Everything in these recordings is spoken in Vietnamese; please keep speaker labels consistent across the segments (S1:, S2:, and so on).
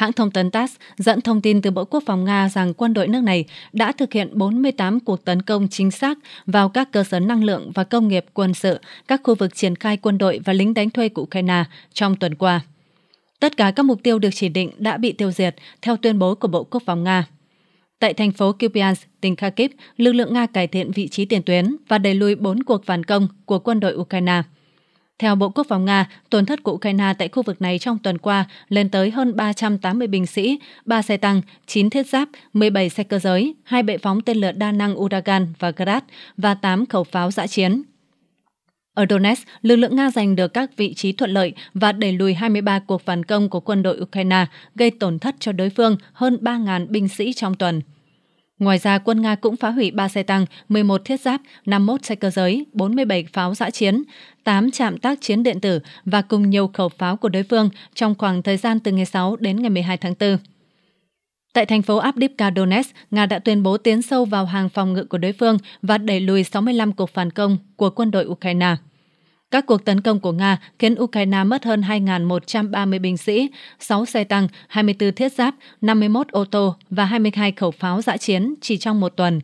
S1: Hãng thông tấn TASS dẫn thông tin từ Bộ Quốc phòng Nga rằng quân đội nước này đã thực hiện 48 cuộc tấn công chính xác vào các cơ sở năng lượng và công nghiệp quân sự, các khu vực triển khai quân đội và lính đánh thuê của Ukraine trong tuần qua. Tất cả các mục tiêu được chỉ định đã bị tiêu diệt, theo tuyên bố của Bộ Quốc phòng Nga. Tại thành phố Kupiansk, tỉnh Kharkiv, lực lượng Nga cải thiện vị trí tiền tuyến và đẩy lùi 4 cuộc phản công của quân đội Ukraine – theo Bộ Quốc phòng Nga, tổn thất của Ukraine tại khu vực này trong tuần qua lên tới hơn 380 binh sĩ, 3 xe tăng, 9 thiết giáp, 17 xe cơ giới, 2 bệ phóng tên lửa đa năng Uragan và Grad và 8 khẩu pháo giã chiến. Ở Donetsk, lực lượng Nga giành được các vị trí thuận lợi và đẩy lùi 23 cuộc phản công của quân đội Ukraine, gây tổn thất cho đối phương hơn 3.000 binh sĩ trong tuần. Ngoài ra, quân Nga cũng phá hủy 3 xe tăng, 11 thiết giáp, 51 xe cơ giới, 47 pháo giã chiến, 8 trạm tác chiến điện tử và cùng nhiều khẩu pháo của đối phương trong khoảng thời gian từ ngày 6 đến ngày 12 tháng 4. Tại thành phố Avdiivka Donetsk, Nga đã tuyên bố tiến sâu vào hàng phòng ngự của đối phương và đẩy lùi 65 cuộc phản công của quân đội Ukraine. Các cuộc tấn công của Nga khiến Ukraine mất hơn 2.130 binh sĩ, 6 xe tăng, 24 thiết giáp, 51 ô tô và 22 khẩu pháo giã chiến chỉ trong một tuần.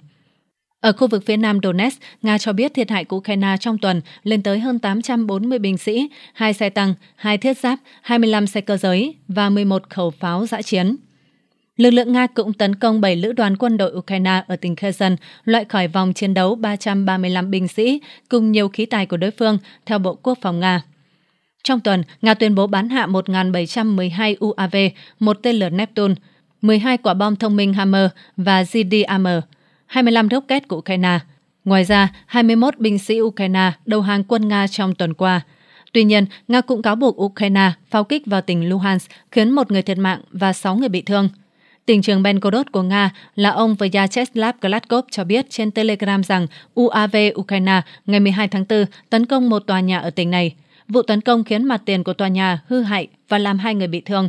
S1: Ở khu vực phía nam Donetsk, Nga cho biết thiệt hại của Ukraine trong tuần lên tới hơn 840 binh sĩ, 2 xe tăng, 2 thiết giáp, 25 xe cơ giới và 11 khẩu pháo giã chiến. Lực lượng Nga cũng tấn công 7 lữ đoàn quân đội Ukraine ở tỉnh Kherson, loại khỏi vòng chiến đấu 335 binh sĩ cùng nhiều khí tài của đối phương, theo Bộ Quốc phòng Nga. Trong tuần, Nga tuyên bố bắn hạ 1.712 UAV, một tên lửa Neptune, 12 quả bom thông minh Hammer và GDAM, 25 rocket của Ukraine. Ngoài ra, 21 binh sĩ Ukraine đầu hàng quân Nga trong tuần qua. Tuy nhiên, Nga cũng cáo buộc Ukraine pháo kích vào tỉnh Luhansk khiến một người thiệt mạng và 6 người bị thương. Tỉnh trường Belgorod của Nga là ông Vyacheslav Gladkov cho biết trên Telegram rằng UAV Ukraine ngày 12 tháng 4 tấn công một tòa nhà ở tỉnh này. Vụ tấn công khiến mặt tiền của tòa nhà hư hại và làm hai người bị thương.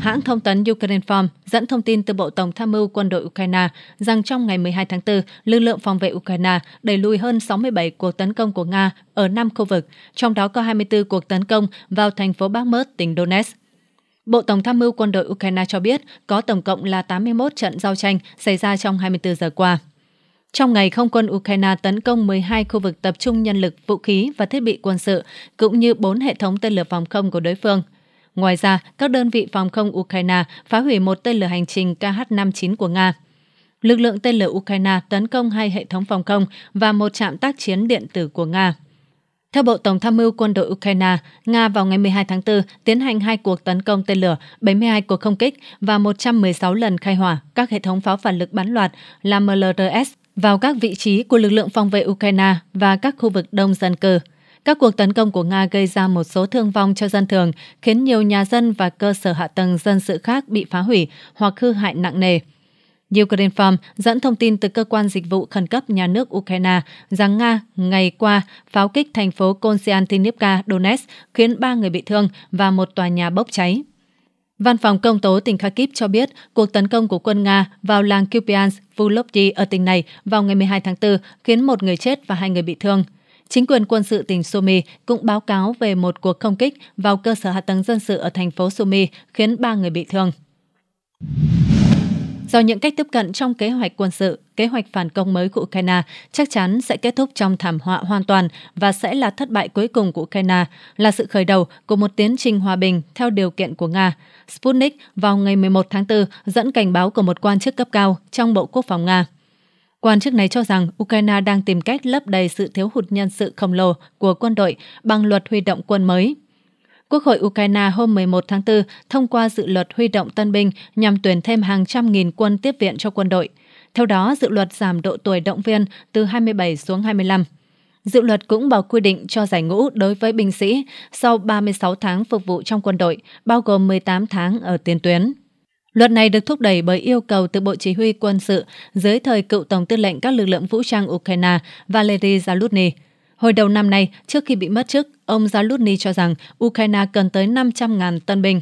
S1: Hãng thông tấn Ukrainform dẫn thông tin từ Bộ Tổng tham mưu quân đội Ukraine rằng trong ngày 12 tháng 4, lực lượng phòng vệ Ukraine đẩy lùi hơn 67 cuộc tấn công của Nga ở 5 khu vực, trong đó có 24 cuộc tấn công vào thành phố Bakhmut, tỉnh Donetsk. Bộ Tổng tham mưu quân đội Ukraine cho biết có tổng cộng là 81 trận giao tranh xảy ra trong 24 giờ qua. Trong ngày, không quân Ukraine tấn công 12 khu vực tập trung nhân lực, vũ khí và thiết bị quân sự, cũng như 4 hệ thống tên lửa phòng không của đối phương. Ngoài ra, các đơn vị phòng không Ukraine phá hủy một tên lửa hành trình KH-59 của Nga. Lực lượng tên lửa Ukraine tấn công hai hệ thống phòng không và một trạm tác chiến điện tử của Nga. Theo Bộ Tổng tham mưu quân đội Ukraine, Nga vào ngày 12 tháng 4 tiến hành hai cuộc tấn công tên lửa, 72 cuộc không kích và 116 lần khai hỏa các hệ thống pháo phản lực bắn loạt là MLRS vào các vị trí của lực lượng phòng vệ Ukraine và các khu vực đông dân cư. Các cuộc tấn công của Nga gây ra một số thương vong cho dân thường, khiến nhiều nhà dân và cơ sở hạ tầng dân sự khác bị phá hủy hoặc hư hại nặng nề. Ukraine Farm dẫn thông tin từ cơ quan dịch vụ khẩn cấp nhà nước Ukraine rằng Nga ngày qua pháo kích thành phố Konstantinivka, Donetsk, khiến 3 người bị thương và một tòa nhà bốc cháy. Văn phòng công tố tỉnh Kharkiv cho biết cuộc tấn công của quân Nga vào làng Kupiansk, Vulovyi ở tỉnh này vào ngày 12 tháng 4 khiến một người chết và hai người bị thương. Chính quyền quân sự tỉnh Sumy cũng báo cáo về một cuộc không kích vào cơ sở hạ tầng dân sự ở thành phố Sumy khiến ba người bị thương do những cách tiếp cận trong kế hoạch quân sự, kế hoạch phản công mới của Ukraine chắc chắn sẽ kết thúc trong thảm họa hoàn toàn và sẽ là thất bại cuối cùng của Ukraine, là sự khởi đầu của một tiến trình hòa bình theo điều kiện của Nga. Sputnik vào ngày 11 tháng 4 dẫn cảnh báo của một quan chức cấp cao trong Bộ Quốc phòng Nga. Quan chức này cho rằng Ukraine đang tìm cách lấp đầy sự thiếu hụt nhân sự khổng lồ của quân đội bằng luật huy động quân mới Quốc hội Ukraine hôm 11 tháng 4 thông qua dự luật huy động tân binh nhằm tuyển thêm hàng trăm nghìn quân tiếp viện cho quân đội. Theo đó, dự luật giảm độ tuổi động viên từ 27 xuống 25. Dự luật cũng bảo quy định cho giải ngũ đối với binh sĩ sau 36 tháng phục vụ trong quân đội, bao gồm 18 tháng ở tiền tuyến. Luật này được thúc đẩy bởi yêu cầu từ Bộ Chỉ huy quân sự dưới thời cựu Tổng tư lệnh các lực lượng vũ trang Ukraine Valery Zaluzny. Hồi đầu năm nay, trước khi bị mất chức, ông Zalutny cho rằng Ukraine cần tới 500.000 tân binh.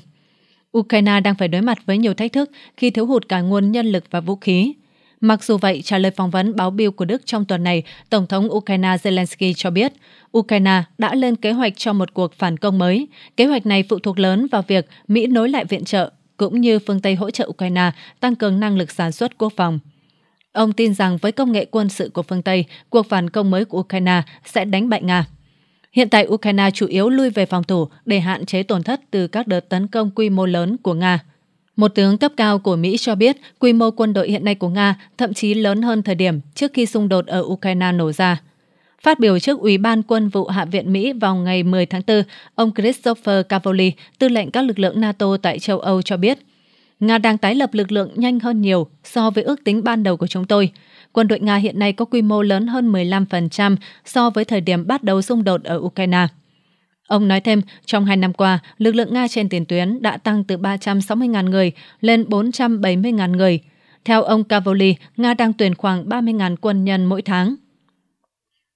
S1: Ukraine đang phải đối mặt với nhiều thách thức khi thiếu hụt cả nguồn nhân lực và vũ khí. Mặc dù vậy, trả lời phỏng vấn báo Bill của Đức trong tuần này, Tổng thống Ukraine Zelensky cho biết Ukraine đã lên kế hoạch cho một cuộc phản công mới. Kế hoạch này phụ thuộc lớn vào việc Mỹ nối lại viện trợ cũng như phương Tây hỗ trợ Ukraine tăng cường năng lực sản xuất quốc phòng. Ông tin rằng với công nghệ quân sự của phương Tây, cuộc phản công mới của Ukraine sẽ đánh bại Nga. Hiện tại Ukraine chủ yếu lui về phòng thủ để hạn chế tổn thất từ các đợt tấn công quy mô lớn của Nga. Một tướng cấp cao của Mỹ cho biết quy mô quân đội hiện nay của Nga thậm chí lớn hơn thời điểm trước khi xung đột ở Ukraine nổ ra. Phát biểu trước Ủy ban Quân vụ Hạ viện Mỹ vào ngày 10 tháng 4, ông Christopher Cavoli, tư lệnh các lực lượng NATO tại châu Âu cho biết – Nga đang tái lập lực lượng nhanh hơn nhiều so với ước tính ban đầu của chúng tôi. Quân đội Nga hiện nay có quy mô lớn hơn 15% so với thời điểm bắt đầu xung đột ở Ukraine. Ông nói thêm, trong hai năm qua, lực lượng Nga trên tiền tuyến đã tăng từ 360.000 người lên 470.000 người. Theo ông Cavoli, Nga đang tuyển khoảng 30.000 quân nhân mỗi tháng.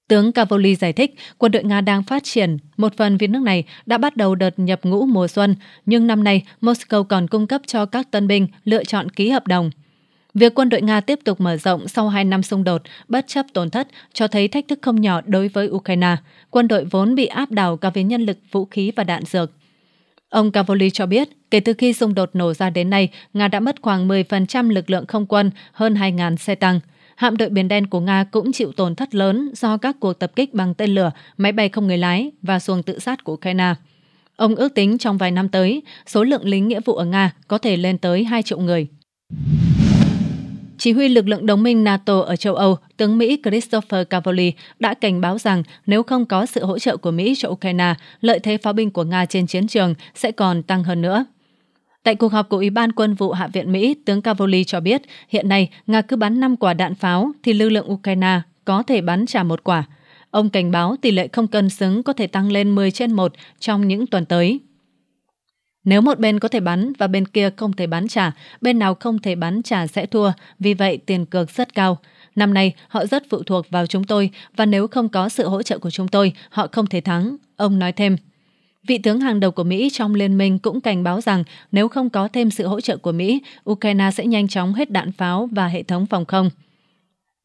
S1: Tướng Cavoli giải thích quân đội Nga đang phát triển, một phần vì nước này đã bắt đầu đợt nhập ngũ mùa xuân, nhưng năm nay Moscow còn cung cấp cho các tân binh lựa chọn ký hợp đồng. Việc quân đội Nga tiếp tục mở rộng sau hai năm xung đột, bất chấp tổn thất, cho thấy thách thức không nhỏ đối với Ukraine. Quân đội vốn bị áp đảo cả về nhân lực, vũ khí và đạn dược. Ông Cavoli cho biết, kể từ khi xung đột nổ ra đến nay, Nga đã mất khoảng 10% lực lượng không quân, hơn 2.000 xe tăng – hạm đội Biển Đen của Nga cũng chịu tổn thất lớn do các cuộc tập kích bằng tên lửa, máy bay không người lái và xuồng tự sát của Ukraine. Ông ước tính trong vài năm tới, số lượng lính nghĩa vụ ở Nga có thể lên tới 2 triệu người. Chỉ huy lực lượng đồng minh NATO ở châu Âu, tướng Mỹ Christopher Cavoli đã cảnh báo rằng nếu không có sự hỗ trợ của Mỹ cho Ukraine, lợi thế pháo binh của Nga trên chiến trường sẽ còn tăng hơn nữa. Tại cuộc họp của Ủy ban Quân vụ Hạ viện Mỹ, tướng Cavoli cho biết hiện nay Nga cứ bắn 5 quả đạn pháo thì lưu lượng Ukraine có thể bắn trả một quả. Ông cảnh báo tỷ lệ không cân xứng có thể tăng lên 10 trên 1 trong những tuần tới. Nếu một bên có thể bắn và bên kia không thể bắn trả, bên nào không thể bắn trả sẽ thua, vì vậy tiền cược rất cao. Năm nay, họ rất phụ thuộc vào chúng tôi và nếu không có sự hỗ trợ của chúng tôi, họ không thể thắng, ông nói thêm. Vị tướng hàng đầu của Mỹ trong Liên minh cũng cảnh báo rằng nếu không có thêm sự hỗ trợ của Mỹ, Ukraine sẽ nhanh chóng hết đạn pháo và hệ thống phòng không.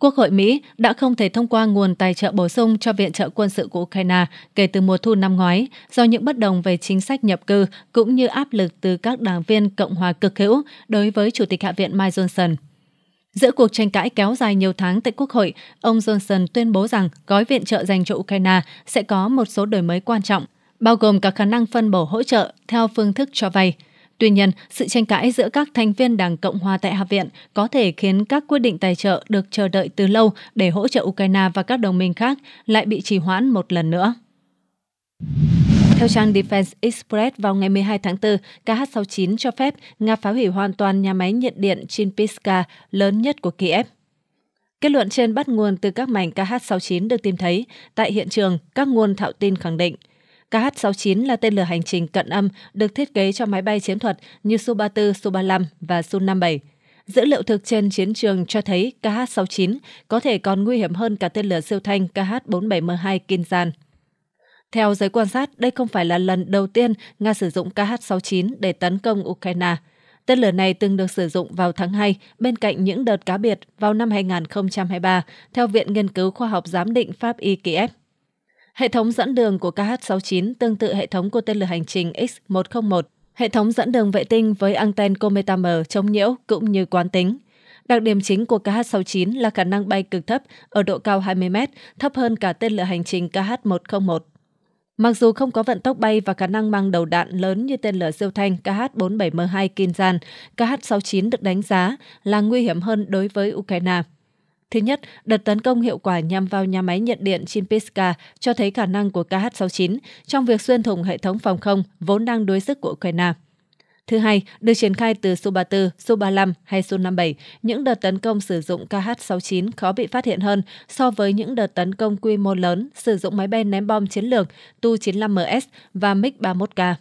S1: Quốc hội Mỹ đã không thể thông qua nguồn tài trợ bổ sung cho viện trợ quân sự của Ukraine kể từ mùa thu năm ngoái do những bất đồng về chính sách nhập cư cũng như áp lực từ các đảng viên Cộng hòa cực hữu đối với Chủ tịch Hạ viện Mike Johnson. Giữa cuộc tranh cãi kéo dài nhiều tháng tại Quốc hội, ông Johnson tuyên bố rằng gói viện trợ dành cho Ukraine sẽ có một số đổi mới quan trọng – bao gồm cả khả năng phân bổ hỗ trợ theo phương thức cho vay. Tuy nhiên, sự tranh cãi giữa các thành viên Đảng Cộng hòa tại Hạ viện có thể khiến các quyết định tài trợ được chờ đợi từ lâu để hỗ trợ Ukraine và các đồng minh khác lại bị trì hoãn một lần nữa. Theo trang Defense Express, vào ngày 12 tháng 4, KH-69 cho phép Nga phá hủy hoàn toàn nhà máy nhiệt điện Chinpiska lớn nhất của Kiev. Kết luận trên bắt nguồn từ các mảnh KH-69 được tìm thấy. Tại hiện trường, các nguồn thạo tin khẳng định – KH-69 là tên lửa hành trình cận âm được thiết kế cho máy bay chiến thuật như Su-34, Su-35 và Su-57. Dữ liệu thực trên chiến trường cho thấy KH-69 có thể còn nguy hiểm hơn cả tên lửa siêu thanh KH-47M2 Kinzhan. Theo giới quan sát, đây không phải là lần đầu tiên Nga sử dụng KH-69 để tấn công Ukraine. Tên lửa này từng được sử dụng vào tháng 2 bên cạnh những đợt cá biệt vào năm 2023, theo Viện Nghiên cứu Khoa học Giám định Pháp Y Kiev. Hệ thống dẫn đường của KH-69 tương tự hệ thống của tên lửa hành trình X-101, hệ thống dẫn đường vệ tinh với anten Cometa M chống nhiễu cũng như quán tính. Đặc điểm chính của KH-69 là khả năng bay cực thấp ở độ cao 20 m, thấp hơn cả tên lửa hành trình KH-101. Mặc dù không có vận tốc bay và khả năng mang đầu đạn lớn như tên lửa siêu thanh KH-47M2 Kinzhan, KH-69 được đánh giá là nguy hiểm hơn đối với Ukraine. Thứ nhất, đợt tấn công hiệu quả nhằm vào nhà máy nhận điện Chinpiska cho thấy khả năng của KH-69 trong việc xuyên thủng hệ thống phòng không vốn đang đối sức của Ukraine. Thứ hai, được triển khai từ Su-34, Su-35 hay Su-57, những đợt tấn công sử dụng KH-69 khó bị phát hiện hơn so với những đợt tấn công quy mô lớn sử dụng máy bay ném bom chiến lược Tu-95MS và MiG-31K.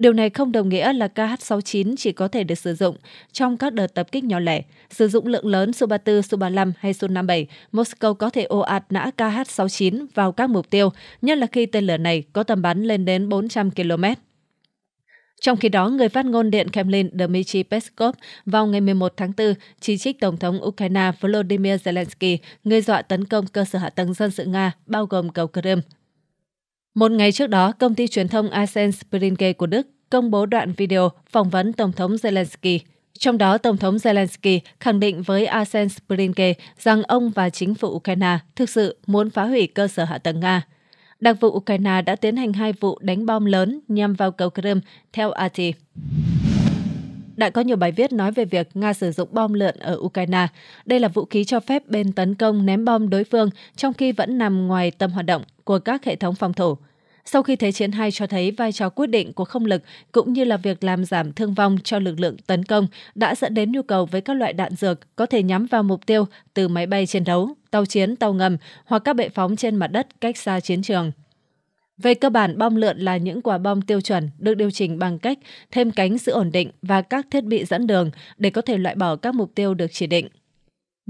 S1: Điều này không đồng nghĩa là KH69 chỉ có thể được sử dụng trong các đợt tập kích nhỏ lẻ. Sử dụng lượng lớn Su-34, Su-35 hay Su-57, Moscow có thể ồ ạt nã KH69 vào các mục tiêu, nhất là khi tên lửa này có tầm bắn lên đến 400 km. Trong khi đó, người phát ngôn Điện Kremlin Dmitry Peskov vào ngày 11 tháng 4 chỉ trích Tổng thống Ukraine Volodymyr Zelensky, người dọa tấn công cơ sở hạ tầng dân sự Nga, bao gồm cầu Crimea một ngày trước đó, công ty truyền thông Asen Springe của Đức công bố đoạn video phỏng vấn Tổng thống Zelensky. Trong đó, Tổng thống Zelensky khẳng định với Asen Springe rằng ông và chính phủ Ukraine thực sự muốn phá hủy cơ sở hạ tầng Nga. Đặc vụ Ukraine đã tiến hành hai vụ đánh bom lớn nhằm vào cầu Crimea, theo RT. Đã có nhiều bài viết nói về việc Nga sử dụng bom lượn ở Ukraine. Đây là vũ khí cho phép bên tấn công ném bom đối phương trong khi vẫn nằm ngoài tầm hoạt động của các hệ thống phòng thủ. Sau khi Thế chiến 2 cho thấy vai trò quyết định của không lực cũng như là việc làm giảm thương vong cho lực lượng tấn công đã dẫn đến nhu cầu với các loại đạn dược có thể nhắm vào mục tiêu từ máy bay chiến đấu, tàu chiến, tàu ngầm hoặc các bệ phóng trên mặt đất cách xa chiến trường. Về cơ bản, bom lượn là những quả bom tiêu chuẩn được điều chỉnh bằng cách thêm cánh giữ ổn định và các thiết bị dẫn đường để có thể loại bỏ các mục tiêu được chỉ định.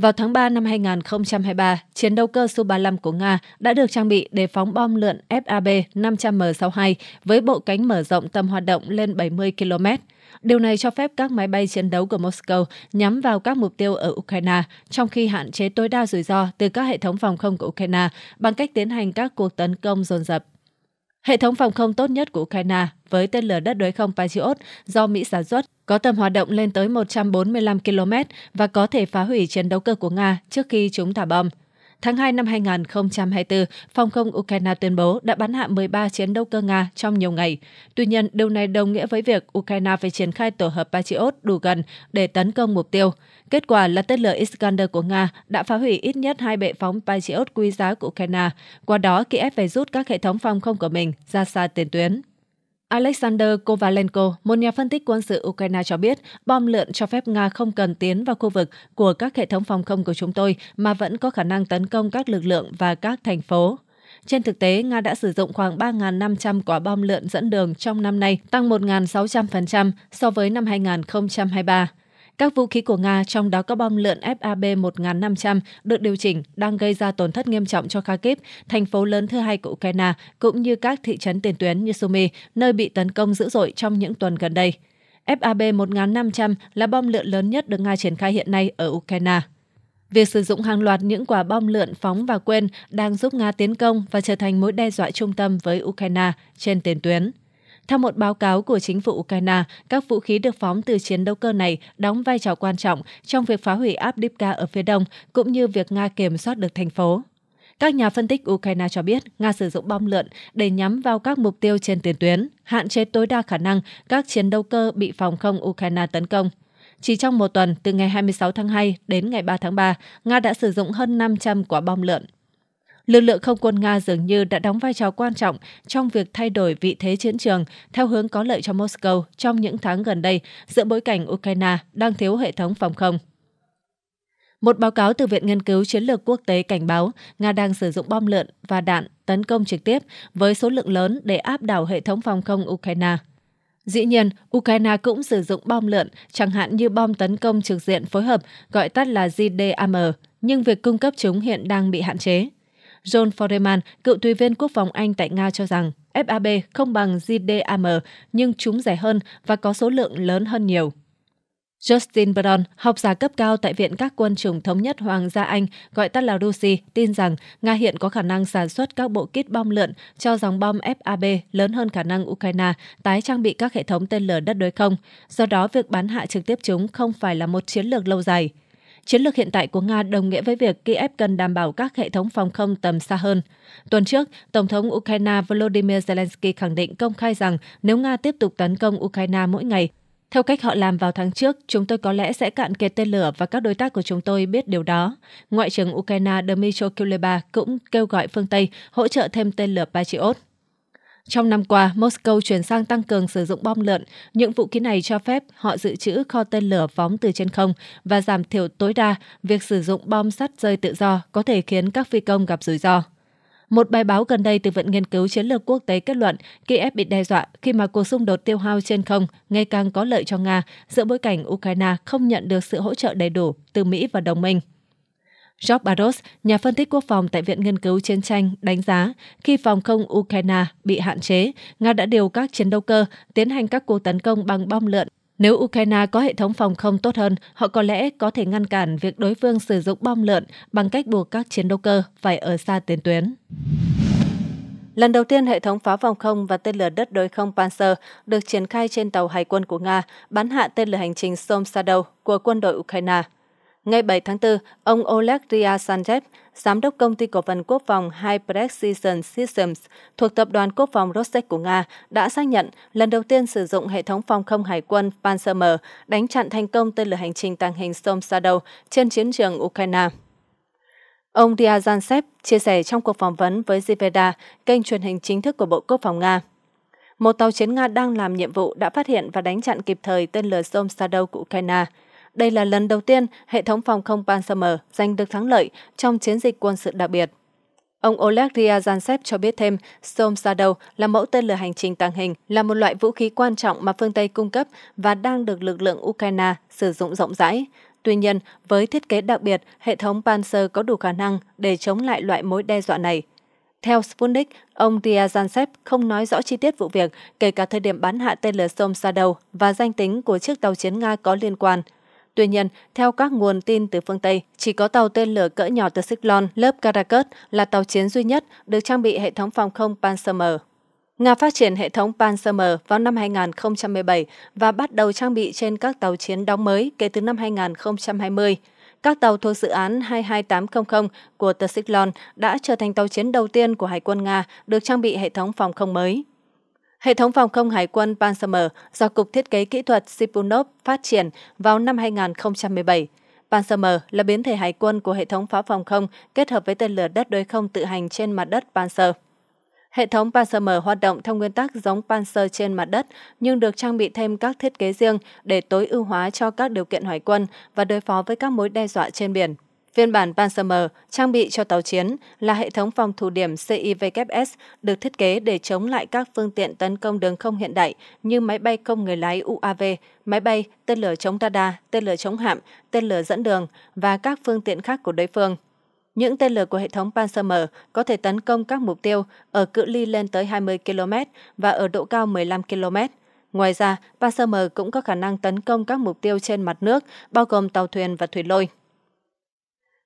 S1: Vào tháng 3 năm 2023, chiến đấu cơ Su-35 của Nga đã được trang bị để phóng bom lượn FAB 500M62 với bộ cánh mở rộng tầm hoạt động lên 70 km. Điều này cho phép các máy bay chiến đấu của Moscow nhắm vào các mục tiêu ở Ukraine, trong khi hạn chế tối đa rủi ro từ các hệ thống phòng không của Ukraine bằng cách tiến hành các cuộc tấn công dồn dập. Hệ thống phòng không tốt nhất của Ukraine với tên lửa đất đối không Patriot do Mỹ sản xuất có tầm hoạt động lên tới 145 km và có thể phá hủy chiến đấu cơ của Nga trước khi chúng thả bom. Tháng 2 năm 2024, phòng không Ukraine tuyên bố đã bắn hạ 13 chiến đấu cơ Nga trong nhiều ngày. Tuy nhiên, điều này đồng nghĩa với việc Ukraine phải triển khai tổ hợp Patriot đủ gần để tấn công mục tiêu. Kết quả là tên lửa Iskander của Nga đã phá hủy ít nhất hai bệ phóng Patriot quý giá của Ukraine. Qua đó, Kiev phải rút các hệ thống phòng không của mình ra xa tiền tuyến. Alexander Kovalenko, một nhà phân tích quân sự Ukraine cho biết, bom lượn cho phép Nga không cần tiến vào khu vực của các hệ thống phòng không của chúng tôi mà vẫn có khả năng tấn công các lực lượng và các thành phố. Trên thực tế, Nga đã sử dụng khoảng 3.500 quả bom lượn dẫn đường trong năm nay, tăng 1.600% so với năm 2023. Các vũ khí của Nga, trong đó có bom lượn FAB-1500 được điều chỉnh, đang gây ra tổn thất nghiêm trọng cho Kharkiv, thành phố lớn thứ hai của Ukraine, cũng như các thị trấn tiền tuyến như Sumy, nơi bị tấn công dữ dội trong những tuần gần đây. FAB-1500 là bom lượn lớn nhất được Nga triển khai hiện nay ở Ukraine. Việc sử dụng hàng loạt những quả bom lượn phóng và quên đang giúp Nga tiến công và trở thành mối đe dọa trung tâm với Ukraine trên tiền tuyến. Theo một báo cáo của chính phủ Ukraine, các vũ khí được phóng từ chiến đấu cơ này đóng vai trò quan trọng trong việc phá hủy Abdivka ở phía đông, cũng như việc Nga kiểm soát được thành phố. Các nhà phân tích Ukraine cho biết Nga sử dụng bom lượn để nhắm vào các mục tiêu trên tiền tuyến, hạn chế tối đa khả năng các chiến đấu cơ bị phòng không Ukraine tấn công. Chỉ trong một tuần, từ ngày 26 tháng 2 đến ngày 3 tháng 3, Nga đã sử dụng hơn 500 quả bom lượn lực lượng không quân Nga dường như đã đóng vai trò quan trọng trong việc thay đổi vị thế chiến trường theo hướng có lợi cho Moscow trong những tháng gần đây giữa bối cảnh Ukraine đang thiếu hệ thống phòng không. Một báo cáo từ Viện Nghiên cứu Chiến lược Quốc tế cảnh báo Nga đang sử dụng bom lượn và đạn tấn công trực tiếp với số lượng lớn để áp đảo hệ thống phòng không Ukraine. Dĩ nhiên, Ukraine cũng sử dụng bom lượn, chẳng hạn như bom tấn công trực diện phối hợp, gọi tắt là JDAM, nhưng việc cung cấp chúng hiện đang bị hạn chế. John Foreman, cựu tùy viên quốc phòng Anh tại Nga cho rằng FAB không bằng JDAM nhưng chúng rẻ hơn và có số lượng lớn hơn nhiều. Justin Brown, học giả cấp cao tại Viện các quân chủng thống nhất Hoàng gia Anh, gọi tắt là RUSI, tin rằng Nga hiện có khả năng sản xuất các bộ kit bom lượn cho dòng bom FAB lớn hơn khả năng Ukraine tái trang bị các hệ thống tên lửa đất đối không. Do đó, việc bán hạ trực tiếp chúng không phải là một chiến lược lâu dài. Chiến lược hiện tại của Nga đồng nghĩa với việc Kiev cần đảm bảo các hệ thống phòng không tầm xa hơn. Tuần trước, Tổng thống Ukraine Volodymyr Zelensky khẳng định công khai rằng nếu Nga tiếp tục tấn công Ukraine mỗi ngày, theo cách họ làm vào tháng trước, chúng tôi có lẽ sẽ cạn kiệt tên lửa và các đối tác của chúng tôi biết điều đó. Ngoại trưởng Ukraine Dmytro Kuleba cũng kêu gọi phương Tây hỗ trợ thêm tên lửa Patriot. Trong năm qua, Moscow chuyển sang tăng cường sử dụng bom lợn Những vũ khí này cho phép họ dự trữ kho tên lửa phóng từ trên không và giảm thiểu tối đa việc sử dụng bom sắt rơi tự do có thể khiến các phi công gặp rủi ro. Một bài báo gần đây từ Viện Nghiên cứu Chiến lược Quốc tế kết luận Kiev bị đe dọa khi mà cuộc xung đột tiêu hao trên không ngày càng có lợi cho Nga giữa bối cảnh Ukraine không nhận được sự hỗ trợ đầy đủ từ Mỹ và đồng minh. George Baros, nhà phân tích quốc phòng tại Viện Nghiên cứu Chiến tranh, đánh giá khi phòng không Ukraine bị hạn chế, Nga đã điều các chiến đấu cơ tiến hành các cuộc tấn công bằng bom lượn. Nếu Ukraine có hệ thống phòng không tốt hơn, họ có lẽ có thể ngăn cản việc đối phương sử dụng bom lượn bằng cách buộc các chiến đấu cơ phải ở xa tiền tuyến. Lần đầu tiên, hệ thống pháo phòng không và tên lửa đất đối không Panzer được triển khai trên tàu hải quân của Nga bắn hạ tên lửa hành trình Som Sadov của quân đội Ukraine. Ngày 7 tháng 4, ông Oleg Ria giám đốc công ty cổ phần quốc phòng High Precision Systems thuộc tập đoàn quốc phòng Rostec của Nga, đã xác nhận lần đầu tiên sử dụng hệ thống phòng không hải quân Panzer M đánh chặn thành công tên lửa hành trình tàng hình Storm Shadow trên chiến trường Ukraine. Ông Ryazantsev chia sẻ trong cuộc phỏng vấn với Zvezda, kênh truyền hình chính thức của Bộ Quốc phòng Nga. Một tàu chiến Nga đang làm nhiệm vụ đã phát hiện và đánh chặn kịp thời tên lửa Storm Shadow của Ukraine – đây là lần đầu tiên hệ thống phòng không Pansamer giành được thắng lợi trong chiến dịch quân sự đặc biệt. Ông Oleg Ryazantsev cho biết thêm, Storm Shadow là mẫu tên lửa hành trình tàng hình, là một loại vũ khí quan trọng mà phương Tây cung cấp và đang được lực lượng Ukraine sử dụng rộng rãi. Tuy nhiên, với thiết kế đặc biệt, hệ thống Panzer có đủ khả năng để chống lại loại mối đe dọa này. Theo Sputnik, ông Ryazantsev không nói rõ chi tiết vụ việc, kể cả thời điểm bắn hạ tên lửa Storm Shadow và danh tính của chiếc tàu chiến Nga có liên quan – Tuy nhiên, theo các nguồn tin từ phương Tây, chỉ có tàu tên lửa cỡ nhỏ từ Xích lớp Caracas là tàu chiến duy nhất được trang bị hệ thống phòng không Panzermer. Nga phát triển hệ thống Panzermer vào năm 2017 và bắt đầu trang bị trên các tàu chiến đóng mới kể từ năm 2020 các tàu thuộc dự án 22800 của Tsikhlon đã trở thành tàu chiến đầu tiên của Hải quân Nga được trang bị hệ thống phòng không mới. Hệ thống phòng không hải quân Pansamer do Cục Thiết kế Kỹ thuật Sipunov phát triển vào năm 2017. Pansamer là biến thể hải quân của hệ thống pháo phòng không kết hợp với tên lửa đất đối không tự hành trên mặt đất Panzer. Hệ thống Panzer-M hoạt động theo nguyên tắc giống Panzer trên mặt đất, nhưng được trang bị thêm các thiết kế riêng để tối ưu hóa cho các điều kiện hải quân và đối phó với các mối đe dọa trên biển. Phiên bản Panzermer trang bị cho tàu chiến là hệ thống phòng thủ điểm CIVKS được thiết kế để chống lại các phương tiện tấn công đường không hiện đại như máy bay không người lái UAV, máy bay, tên lửa chống radar, tên lửa chống hạm, tên lửa dẫn đường và các phương tiện khác của đối phương. Những tên lửa của hệ thống Panzermer có thể tấn công các mục tiêu ở cự ly lên tới 20 km và ở độ cao 15 km. Ngoài ra, Panzermer cũng có khả năng tấn công các mục tiêu trên mặt nước, bao gồm tàu thuyền và thủy lôi.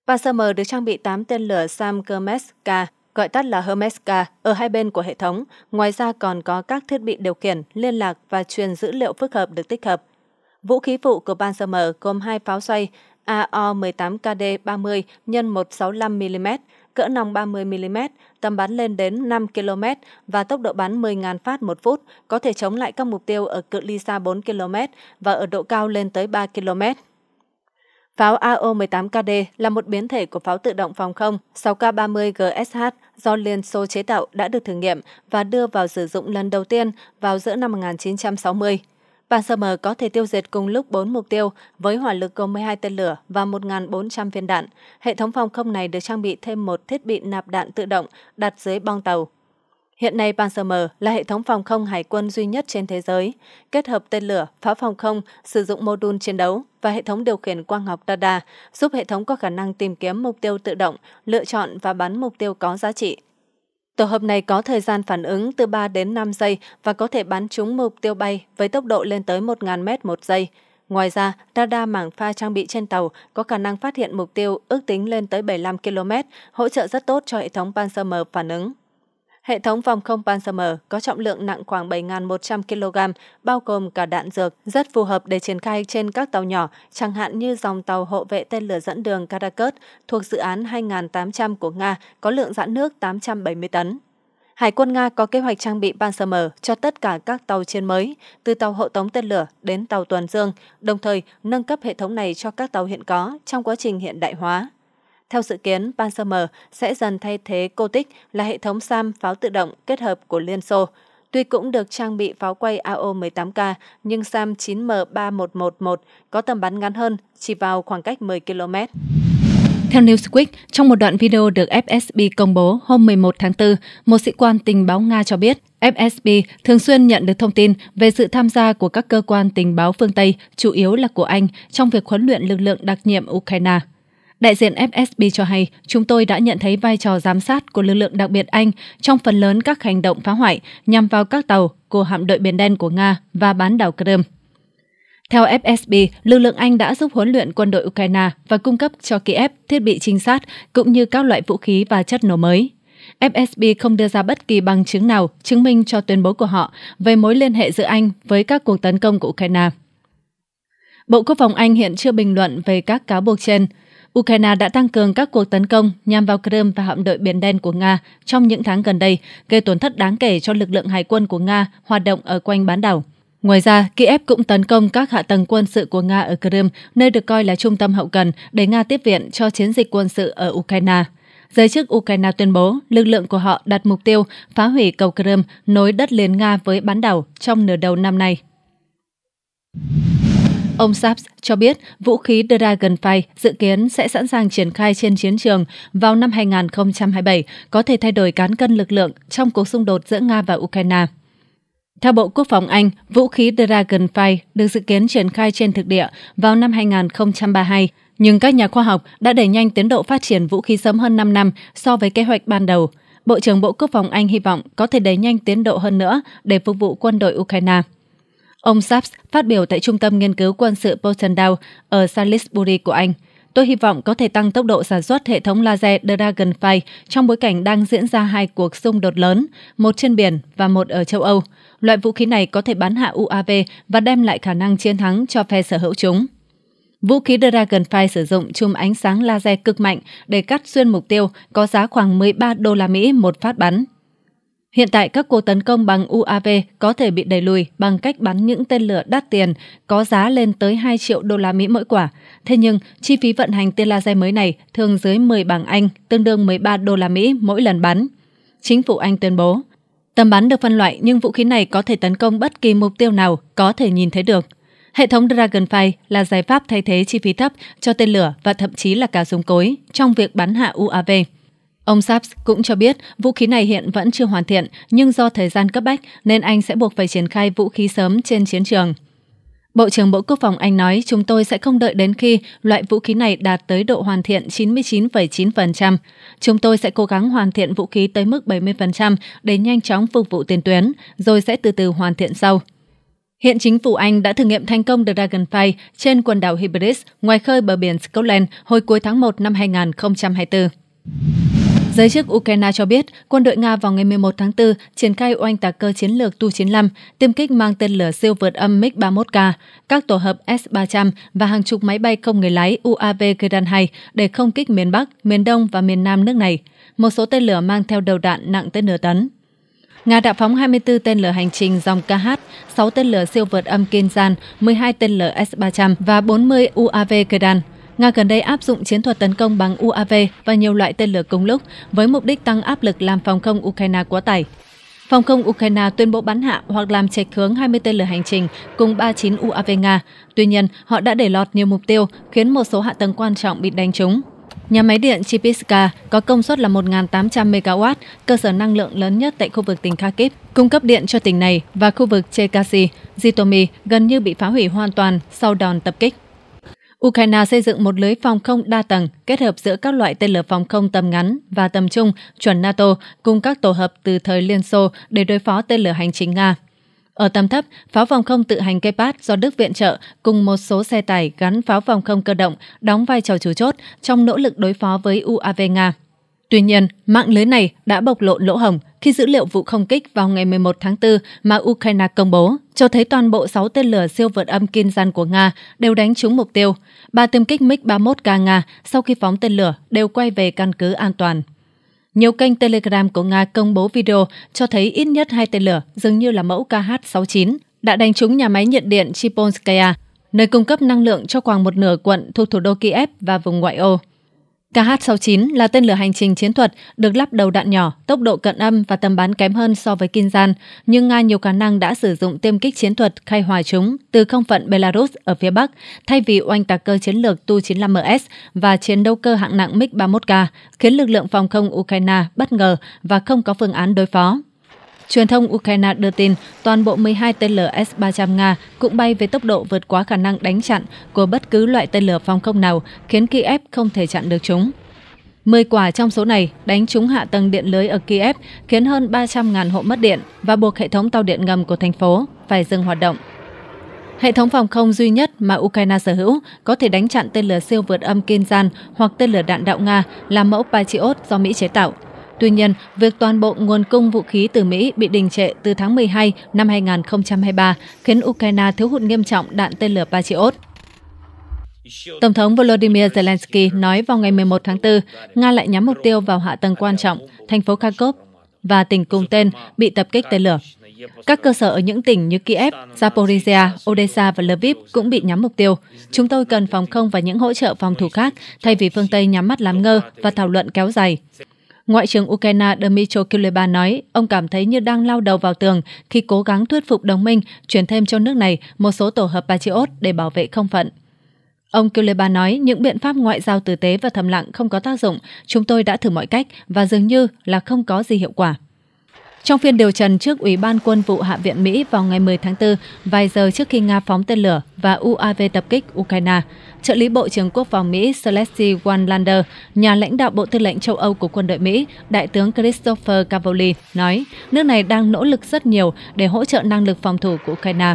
S1: Và mờ được trang bị 8 tên lửa SAM Hermes K, gọi tắt là Hermes K, ở hai bên của hệ thống. Ngoài ra còn có các thiết bị điều khiển, liên lạc và truyền dữ liệu phức hợp được tích hợp. Vũ khí phụ của Panzer gồm hai pháo xoay AO-18KD-30 x 165mm, cỡ nòng 30mm, tầm bắn lên đến 5 km và tốc độ bắn 10.000 phát một phút, có thể chống lại các mục tiêu ở cự ly xa 4 km và ở độ cao lên tới 3 km. Pháo AO-18KD là một biến thể của pháo tự động phòng không 6K30GSH do Liên Xô chế tạo đã được thử nghiệm và đưa vào sử dụng lần đầu tiên vào giữa năm 1960. PASM có thể tiêu diệt cùng lúc 4 mục tiêu với hỏa lực gồm 12 tên lửa và 1.400 viên đạn. Hệ thống phòng không này được trang bị thêm một thiết bị nạp đạn tự động đặt dưới bong tàu. Hiện nay Panzermer là hệ thống phòng không hải quân duy nhất trên thế giới, kết hợp tên lửa, pháo phòng không, sử dụng mô đun chiến đấu và hệ thống điều khiển quang học radar, giúp hệ thống có khả năng tìm kiếm mục tiêu tự động, lựa chọn và bắn mục tiêu có giá trị. Tổ hợp này có thời gian phản ứng từ 3 đến 5 giây và có thể bắn trúng mục tiêu bay với tốc độ lên tới 1.000 m một giây. Ngoài ra, radar mảng pha trang bị trên tàu có khả năng phát hiện mục tiêu ước tính lên tới 75 km, hỗ trợ rất tốt cho hệ thống Pantsir-M phản ứng. Hệ thống phòng không Panzer có trọng lượng nặng khoảng 7.100 kg, bao gồm cả đạn dược, rất phù hợp để triển khai trên các tàu nhỏ, chẳng hạn như dòng tàu hộ vệ tên lửa dẫn đường Karakurt thuộc dự án 2.800 của Nga có lượng giãn nước 870 tấn. Hải quân Nga có kế hoạch trang bị Panzer cho tất cả các tàu chiến mới, từ tàu hộ tống tên lửa đến tàu tuần dương, đồng thời nâng cấp hệ thống này cho các tàu hiện có trong quá trình hiện đại hóa. Theo dự kiến, Panzerm sẽ dần thay thế Kotik là hệ thống SAM pháo tự động kết hợp của Liên Xô. Tuy cũng được trang bị pháo quay AO-18K, nhưng SAM 9M3111 có tầm bắn ngắn hơn, chỉ vào khoảng cách 10 km. Theo Newsweek, trong một đoạn video được FSB công bố hôm 11 tháng 4, một sĩ quan tình báo Nga cho biết FSB thường xuyên nhận được thông tin về sự tham gia của các cơ quan tình báo phương Tây, chủ yếu là của Anh, trong việc huấn luyện lực lượng đặc nhiệm Ukraine. Đại diện FSB cho hay, chúng tôi đã nhận thấy vai trò giám sát của lực lượng đặc biệt Anh trong phần lớn các hành động phá hoại nhằm vào các tàu của hạm đội Biển Đen của Nga và bán đảo Crimea. Theo FSB, lực lượng Anh đã giúp huấn luyện quân đội Ukraine và cung cấp cho Kiev thiết bị trinh sát cũng như các loại vũ khí và chất nổ mới. FSB không đưa ra bất kỳ bằng chứng nào chứng minh cho tuyên bố của họ về mối liên hệ giữa Anh với các cuộc tấn công của Ukraine. Bộ Quốc phòng Anh hiện chưa bình luận về các cáo buộc trên. Ukraine đã tăng cường các cuộc tấn công nhằm vào Crimea và hạm đội Biển Đen của Nga trong những tháng gần đây, gây tổn thất đáng kể cho lực lượng hải quân của Nga hoạt động ở quanh bán đảo. Ngoài ra, Kiev cũng tấn công các hạ tầng quân sự của Nga ở Crimea, nơi được coi là trung tâm hậu cần để Nga tiếp viện cho chiến dịch quân sự ở Ukraine. Giới chức Ukraine tuyên bố lực lượng của họ đặt mục tiêu phá hủy cầu Crimea nối đất liền Nga với bán đảo trong nửa đầu năm nay. Ông Saps cho biết vũ khí Dragonfire dự kiến sẽ sẵn sàng triển khai trên chiến trường vào năm 2027, có thể thay đổi cán cân lực lượng trong cuộc xung đột giữa Nga và Ukraine. Theo Bộ Quốc phòng Anh, vũ khí Dragonfire được dự kiến triển khai trên thực địa vào năm 2032, nhưng các nhà khoa học đã đẩy nhanh tiến độ phát triển vũ khí sớm hơn 5 năm so với kế hoạch ban đầu. Bộ trưởng Bộ Quốc phòng Anh hy vọng có thể đẩy nhanh tiến độ hơn nữa để phục vụ quân đội Ukraine. Ông Saps phát biểu tại Trung tâm Nghiên cứu Quân sự Portendale ở Salisbury của Anh. Tôi hy vọng có thể tăng tốc độ sản xuất hệ thống laser Dragonfly trong bối cảnh đang diễn ra hai cuộc xung đột lớn, một trên biển và một ở châu Âu. Loại vũ khí này có thể bắn hạ UAV và đem lại khả năng chiến thắng cho phe sở hữu chúng. Vũ khí Dragonfly sử dụng chùm ánh sáng laser cực mạnh để cắt xuyên mục tiêu có giá khoảng 13 đô la Mỹ một phát bắn. Hiện tại các cuộc tấn công bằng UAV có thể bị đẩy lùi bằng cách bắn những tên lửa đắt tiền có giá lên tới 2 triệu đô la Mỹ mỗi quả. Thế nhưng, chi phí vận hành tên laser mới này thường dưới 10 bảng Anh, tương đương 13 đô la Mỹ mỗi lần bắn. Chính phủ Anh tuyên bố, tầm bắn được phân loại nhưng vũ khí này có thể tấn công bất kỳ mục tiêu nào có thể nhìn thấy được. Hệ thống Dragonfly là giải pháp thay thế chi phí thấp cho tên lửa và thậm chí là cả súng cối trong việc bắn hạ UAV. Ông Saps cũng cho biết vũ khí này hiện vẫn chưa hoàn thiện, nhưng do thời gian cấp bách nên Anh sẽ buộc phải triển khai vũ khí sớm trên chiến trường. Bộ trưởng Bộ Quốc phòng Anh nói chúng tôi sẽ không đợi đến khi loại vũ khí này đạt tới độ hoàn thiện 99,9%. Chúng tôi sẽ cố gắng hoàn thiện vũ khí tới mức 70% để nhanh chóng phục vụ tiền tuyến, rồi sẽ từ từ hoàn thiện sau. Hiện chính phủ Anh đã thử nghiệm thành công Dragonfly trên quần đảo Hebrides ngoài khơi bờ biển Scotland hồi cuối tháng 1 năm 2024. Giới chức Ukraine cho biết, quân đội Nga vào ngày 11 tháng 4 triển khai oanh tạc cơ chiến lược Tu-95, tiêm kích mang tên lửa siêu vượt âm MiG-31K, các tổ hợp S-300 và hàng chục máy bay không người lái UAV Kiran-2 để không kích miền Bắc, miền Đông và miền Nam nước này. Một số tên lửa mang theo đầu đạn nặng tới nửa tấn. Nga đã phóng 24 tên lửa hành trình dòng KH, 6 tên lửa siêu vượt âm Kinzhan, 12 tên lửa S-300 và 40 UAV Kedan. Nga gần đây áp dụng chiến thuật tấn công bằng UAV và nhiều loại tên lửa cùng lúc với mục đích tăng áp lực làm phòng không Ukraine quá tải. Phòng không Ukraine tuyên bố bắn hạ hoặc làm chệch hướng 20 tên lửa hành trình cùng 39 UAV Nga. Tuy nhiên, họ đã để lọt nhiều mục tiêu, khiến một số hạ tầng quan trọng bị đánh trúng. Nhà máy điện Chipiska có công suất là 1.800 MW, cơ sở năng lượng lớn nhất tại khu vực tỉnh Kharkiv, cung cấp điện cho tỉnh này và khu vực Chekasi, Zitomi gần như bị phá hủy hoàn toàn sau đòn tập kích. Ukraine xây dựng một lưới phòng không đa tầng kết hợp giữa các loại tên lửa phòng không tầm ngắn và tầm trung chuẩn NATO cùng các tổ hợp từ thời Liên Xô để đối phó tên lửa hành chính Nga. Ở tầm thấp, pháo phòng không tự hành Gepard do Đức viện trợ cùng một số xe tải gắn pháo phòng không cơ động đóng vai trò chủ chốt trong nỗ lực đối phó với UAV Nga. Tuy nhiên, mạng lưới này đã bộc lộ lỗ hổng khi dữ liệu vụ không kích vào ngày 11 tháng 4 mà Ukraine công bố cho thấy toàn bộ 6 tên lửa siêu vượt âm Kinzhan của Nga đều đánh trúng mục tiêu. Ba tiêm kích MiG-31K Nga sau khi phóng tên lửa đều quay về căn cứ an toàn. Nhiều kênh Telegram của Nga công bố video cho thấy ít nhất hai tên lửa dường như là mẫu KH-69 đã đánh trúng nhà máy nhiệt điện Chiponskaya, nơi cung cấp năng lượng cho khoảng một nửa quận thuộc thủ đô Kiev và vùng ngoại ô. KH-69 là tên lửa hành trình chiến thuật được lắp đầu đạn nhỏ, tốc độ cận âm và tầm bắn kém hơn so với Kinzhan, nhưng Nga nhiều khả năng đã sử dụng tiêm kích chiến thuật khai hòa chúng từ không phận Belarus ở phía Bắc thay vì oanh tạc cơ chiến lược Tu-95MS và chiến đấu cơ hạng nặng MiG-31K, khiến lực lượng phòng không Ukraine bất ngờ và không có phương án đối phó. Truyền thông Ukraine đưa tin toàn bộ 12 tên lửa S-300 Nga cũng bay với tốc độ vượt quá khả năng đánh chặn của bất cứ loại tên lửa phòng không nào, khiến Kiev không thể chặn được chúng. 10 quả trong số này đánh trúng hạ tầng điện lưới ở Kiev, khiến hơn 300.000 hộ mất điện và buộc hệ thống tàu điện ngầm của thành phố phải dừng hoạt động. Hệ thống phòng không duy nhất mà Ukraine sở hữu có thể đánh chặn tên lửa siêu vượt âm Kinzhan hoặc tên lửa đạn đạo Nga là mẫu Patriot do Mỹ chế tạo. Tuy nhiên, việc toàn bộ nguồn cung vũ khí từ Mỹ bị đình trệ từ tháng 12 năm 2023 khiến Ukraine thiếu hụt nghiêm trọng đạn tên lửa Patriot. Tổng thống Volodymyr Zelensky nói vào ngày 11 tháng 4, Nga lại nhắm mục tiêu vào hạ tầng quan trọng, thành phố Kharkov và tỉnh cùng tên bị tập kích tên lửa. Các cơ sở ở những tỉnh như Kiev, Zaporizhia, Odessa và Lviv cũng bị nhắm mục tiêu. Chúng tôi cần phòng không và những hỗ trợ phòng thủ khác thay vì phương Tây nhắm mắt làm ngơ và thảo luận kéo dài. Ngoại trưởng Ukraine Dmytro Kuleba nói ông cảm thấy như đang lao đầu vào tường khi cố gắng thuyết phục đồng minh chuyển thêm cho nước này một số tổ hợp Patriot để bảo vệ không phận. Ông Kuleba nói những biện pháp ngoại giao tử tế và thầm lặng không có tác dụng, chúng tôi đã thử mọi cách và dường như là không có gì hiệu quả. Trong phiên điều trần trước Ủy ban Quân vụ Hạ viện Mỹ vào ngày 10 tháng 4, vài giờ trước khi Nga phóng tên lửa và UAV tập kích Ukraine, trợ lý Bộ trưởng Quốc phòng Mỹ Celeste Wanlander, nhà lãnh đạo Bộ Tư lệnh châu Âu của quân đội Mỹ, Đại tướng Christopher Cavoli, nói nước này đang nỗ lực rất nhiều để hỗ trợ năng lực phòng thủ của Ukraine.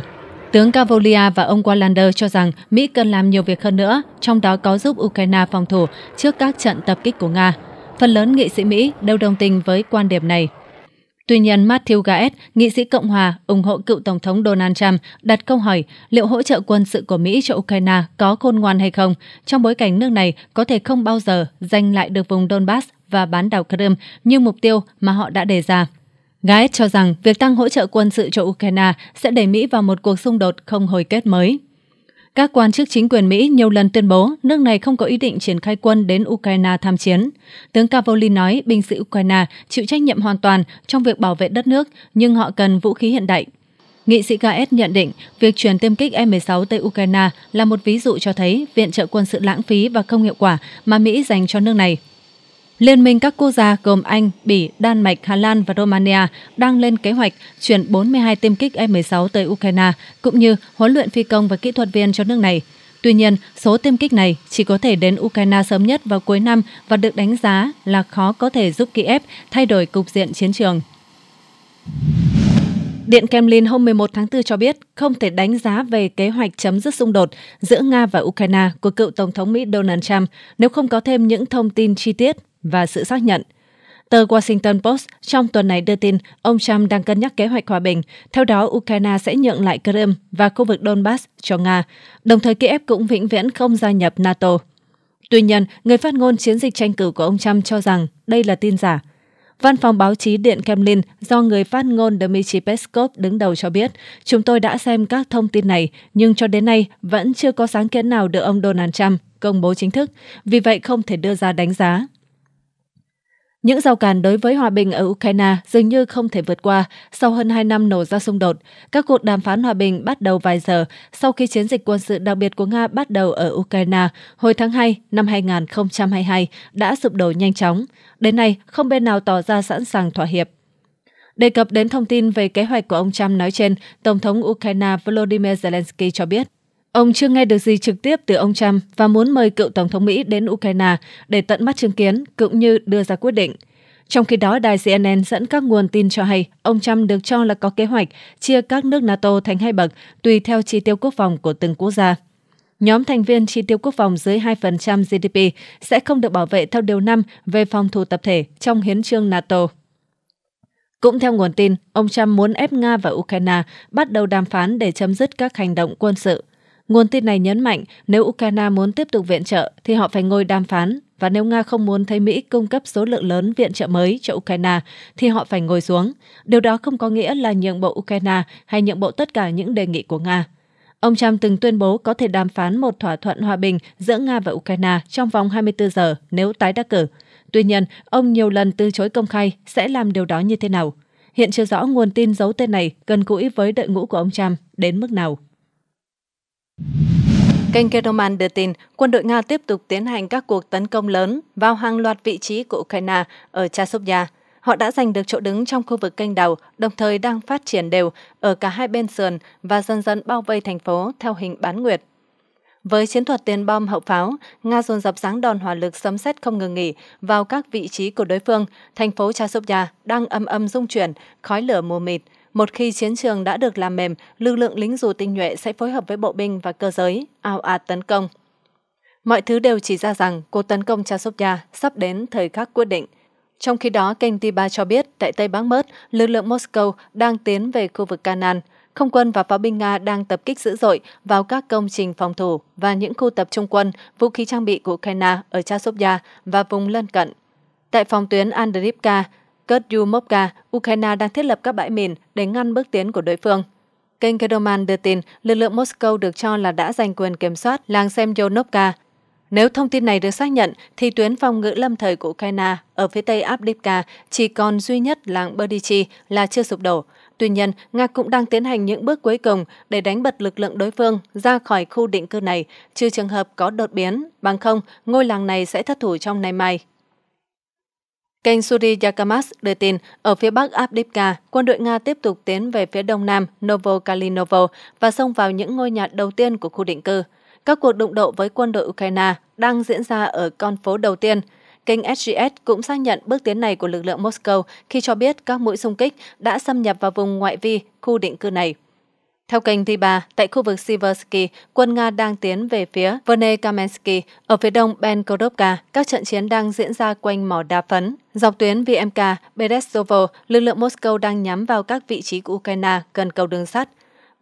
S1: Tướng Cavolia và ông Wallander cho rằng Mỹ cần làm nhiều việc hơn nữa, trong đó có giúp Ukraine phòng thủ trước các trận tập kích của Nga. Phần lớn nghị sĩ Mỹ đều đồng tình với quan điểm này. Tuy nhiên, Matthew Gaetz, nghị sĩ Cộng hòa, ủng hộ cựu Tổng thống Donald Trump, đặt câu hỏi liệu hỗ trợ quân sự của Mỹ cho Ukraine có khôn ngoan hay không, trong bối cảnh nước này có thể không bao giờ giành lại được vùng Donbass và bán đảo Crimea như mục tiêu mà họ đã đề ra. Gaetz cho rằng việc tăng hỗ trợ quân sự cho Ukraine sẽ đẩy Mỹ vào một cuộc xung đột không hồi kết mới. Các quan chức chính quyền Mỹ nhiều lần tuyên bố nước này không có ý định triển khai quân đến Ukraine tham chiến. Tướng Cavoli nói binh sĩ Ukraine chịu trách nhiệm hoàn toàn trong việc bảo vệ đất nước, nhưng họ cần vũ khí hiện đại. Nghị sĩ KS nhận định việc chuyển tiêm kích e M16 tới Ukraine là một ví dụ cho thấy viện trợ quân sự lãng phí và không hiệu quả mà Mỹ dành cho nước này. Liên minh các quốc gia gồm Anh, Bỉ, Đan Mạch, Hà Lan và Romania đang lên kế hoạch chuyển 42 tiêm kích F-16 tới Ukraine, cũng như huấn luyện phi công và kỹ thuật viên cho nước này. Tuy nhiên, số tiêm kích này chỉ có thể đến Ukraine sớm nhất vào cuối năm và được đánh giá là khó có thể giúp Kiev thay đổi cục diện chiến trường. Điện Kremlin hôm 11 tháng 4 cho biết không thể đánh giá về kế hoạch chấm dứt xung đột giữa Nga và Ukraine của cựu Tổng thống Mỹ Donald Trump nếu không có thêm những thông tin chi tiết và sự xác nhận. Tờ Washington Post trong tuần này đưa tin ông Trump đang cân nhắc kế hoạch hòa bình, theo đó Ukraine sẽ nhượng lại Crimea và khu vực Donbass cho Nga, đồng thời Kiev cũng vĩnh viễn không gia nhập NATO. Tuy nhiên, người phát ngôn chiến dịch tranh cử của ông Trump cho rằng đây là tin giả – Văn phòng báo chí Điện Kremlin do người phát ngôn Dmitry Peskov đứng đầu cho biết, chúng tôi đã xem các thông tin này, nhưng cho đến nay vẫn chưa có sáng kiến nào được ông Donald Trump công bố chính thức, vì vậy không thể đưa ra đánh giá những rào cản đối với hòa bình ở Ukraine dường như không thể vượt qua sau hơn 2 năm nổ ra xung đột. Các cuộc đàm phán hòa bình bắt đầu vài giờ sau khi chiến dịch quân sự đặc biệt của Nga bắt đầu ở Ukraine hồi tháng 2 năm 2022 đã sụp đổ nhanh chóng. Đến nay, không bên nào tỏ ra sẵn sàng thỏa hiệp. Đề cập đến thông tin về kế hoạch của ông Trump nói trên, Tổng thống Ukraine Volodymyr Zelensky cho biết Ông chưa nghe được gì trực tiếp từ ông Trump và muốn mời cựu Tổng thống Mỹ đến Ukraine để tận mắt chứng kiến cũng như đưa ra quyết định. Trong khi đó, đài CNN dẫn các nguồn tin cho hay ông Trump được cho là có kế hoạch chia các nước NATO thành hai bậc tùy theo chi tiêu quốc phòng của từng quốc gia. Nhóm thành viên chi tiêu quốc phòng dưới 2% GDP sẽ không được bảo vệ theo điều 5 về phòng thủ tập thể trong hiến trương NATO. Cũng theo nguồn tin, ông Trump muốn ép Nga và Ukraine bắt đầu đàm phán để chấm dứt các hành động quân sự – Nguồn tin này nhấn mạnh nếu Ukraine muốn tiếp tục viện trợ thì họ phải ngồi đàm phán và nếu Nga không muốn thấy Mỹ cung cấp số lượng lớn viện trợ mới cho Ukraine thì họ phải ngồi xuống. Điều đó không có nghĩa là nhượng bộ Ukraine hay nhượng bộ tất cả những đề nghị của Nga. Ông Trump từng tuyên bố có thể đàm phán một thỏa thuận hòa bình giữa Nga và Ukraine trong vòng 24 giờ nếu tái đắc cử. Tuy nhiên, ông nhiều lần từ chối công khai sẽ làm điều đó như thế nào. Hiện chưa rõ nguồn tin giấu tên này gần gũi với đội ngũ của ông Trump đến mức nào. Kênh Keroman đưa tin, quân đội Nga tiếp tục tiến hành các cuộc tấn công lớn vào hàng loạt vị trí của Ukraine ở Chasovya. Họ đã giành được chỗ đứng trong khu vực kênh đầu, đồng thời đang phát triển đều ở cả hai bên sườn và dần dần bao vây thành phố theo hình bán nguyệt. Với chiến thuật tiền bom hậu pháo, Nga dồn dập giáng đòn hỏa lực sấm sét không ngừng nghỉ vào các vị trí của đối phương. Thành phố Chasovya đang âm âm rung chuyển, khói lửa mù mịt – một khi chiến trường đã được làm mềm, lực lượng lính dù tinh nhuệ sẽ phối hợp với bộ binh và cơ giới, ao ạt tấn công. Mọi thứ đều chỉ ra rằng cuộc tấn công Chasovia sắp đến thời khắc quyết định. Trong khi đó, kênh Tiba cho biết tại Tây Bắc Mớt, lực lượng Moscow đang tiến về khu vực Canaan. Không quân và pháo binh Nga đang tập kích dữ dội vào các công trình phòng thủ và những khu tập trung quân, vũ khí trang bị của Ukraine ở Chasovia và vùng lân cận. Tại phòng tuyến Andrivka, Kudyumovka, Ukraine đang thiết lập các bãi mìn để ngăn bước tiến của đối phương. Kênh Kedoman đưa tin lực lượng Moscow được cho là đã giành quyền kiểm soát làng Semyonovka. Nếu thông tin này được xác nhận, thì tuyến phòng ngự lâm thời của Ukraine ở phía tây Abdivka chỉ còn duy nhất làng Berdichi là chưa sụp đổ. Tuy nhiên, Nga cũng đang tiến hành những bước cuối cùng để đánh bật lực lượng đối phương ra khỏi khu định cư này, trừ trường hợp có đột biến, bằng không ngôi làng này sẽ thất thủ trong nay mai. Kênh Suri Yakamas đưa tin, ở phía bắc Abdivka, quân đội Nga tiếp tục tiến về phía đông nam Novokalinovo và xông vào những ngôi nhà đầu tiên của khu định cư. Các cuộc đụng độ với quân đội Ukraine đang diễn ra ở con phố đầu tiên. Kênh SGS cũng xác nhận bước tiến này của lực lượng Moscow khi cho biết các mũi xung kích đã xâm nhập vào vùng ngoại vi khu định cư này. Theo kênh Riba, tại khu vực Siversky, quân Nga đang tiến về phía Vernekamensky, ở phía đông Benkorovka. Các trận chiến đang diễn ra quanh mỏ đa phấn. Dọc tuyến VMK, berezovo lực lượng Moscow đang nhắm vào các vị trí của Ukraine gần cầu đường sắt.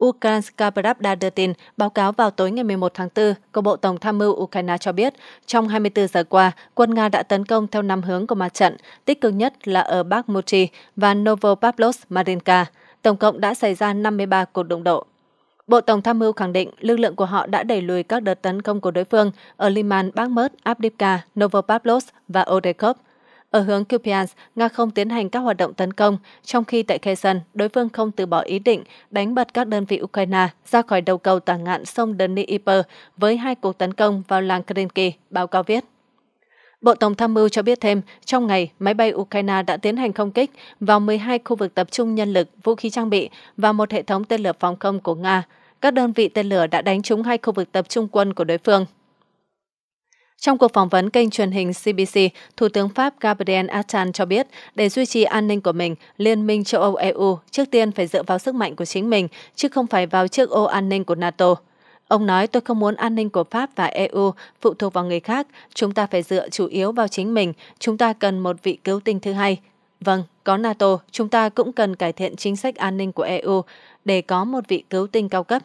S1: Ukrainska Pravda đưa tin, báo cáo vào tối ngày 11 tháng 4 của Bộ Tổng tham mưu Ukraine cho biết, trong 24 giờ qua, quân Nga đã tấn công theo năm hướng của mặt trận, tích cực nhất là ở Bakhmutri và Novopavlovsk Marinka tổng cộng đã xảy ra 53 cuộc đụng độ. Bộ Tổng tham mưu khẳng định lực lượng của họ đã đẩy lùi các đợt tấn công của đối phương ở Liman, Bakhmut, Avdiivka, Novopavlovsk và Odekov. Ở hướng Kupiansk, Nga không tiến hành các hoạt động tấn công, trong khi tại Kherson, đối phương không từ bỏ ý định đánh bật các đơn vị Ukraine ra khỏi đầu cầu tảng ngạn sông Dnieper với hai cuộc tấn công vào làng Krinky, báo cáo viết. Bộ Tổng tham mưu cho biết thêm, trong ngày, máy bay Ukraine đã tiến hành không kích vào 12 khu vực tập trung nhân lực, vũ khí trang bị và một hệ thống tên lửa phòng không của Nga. Các đơn vị tên lửa đã đánh trúng hai khu vực tập trung quân của đối phương. Trong cuộc phỏng vấn kênh truyền hình CBC, Thủ tướng Pháp Gabriel Attal cho biết, để duy trì an ninh của mình, Liên minh châu Âu-EU trước tiên phải dựa vào sức mạnh của chính mình, chứ không phải vào chiếc ô an ninh của NATO. Ông nói tôi không muốn an ninh của Pháp và EU phụ thuộc vào người khác, chúng ta phải dựa chủ yếu vào chính mình, chúng ta cần một vị cứu tinh thứ hai. Vâng, có NATO, chúng ta cũng cần cải thiện chính sách an ninh của EU để có một vị cứu tinh cao cấp.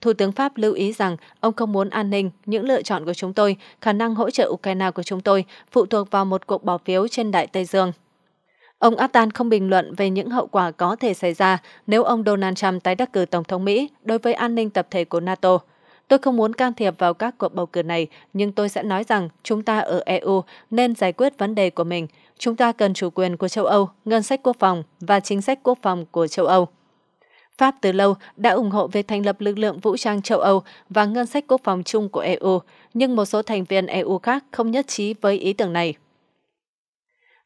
S1: Thủ tướng Pháp lưu ý rằng ông không muốn an ninh, những lựa chọn của chúng tôi, khả năng hỗ trợ Ukraine của chúng tôi phụ thuộc vào một cuộc bỏ phiếu trên Đại Tây Dương. Ông Attan không bình luận về những hậu quả có thể xảy ra nếu ông Donald Trump tái đắc cử Tổng thống Mỹ đối với an ninh tập thể của NATO. Tôi không muốn can thiệp vào các cuộc bầu cử này, nhưng tôi sẽ nói rằng chúng ta ở EU nên giải quyết vấn đề của mình. Chúng ta cần chủ quyền của châu Âu, ngân sách quốc phòng và chính sách quốc phòng của châu Âu. Pháp từ lâu đã ủng hộ việc thành lập lực lượng vũ trang châu Âu và ngân sách quốc phòng chung của EU, nhưng một số thành viên EU khác không nhất trí với ý tưởng này.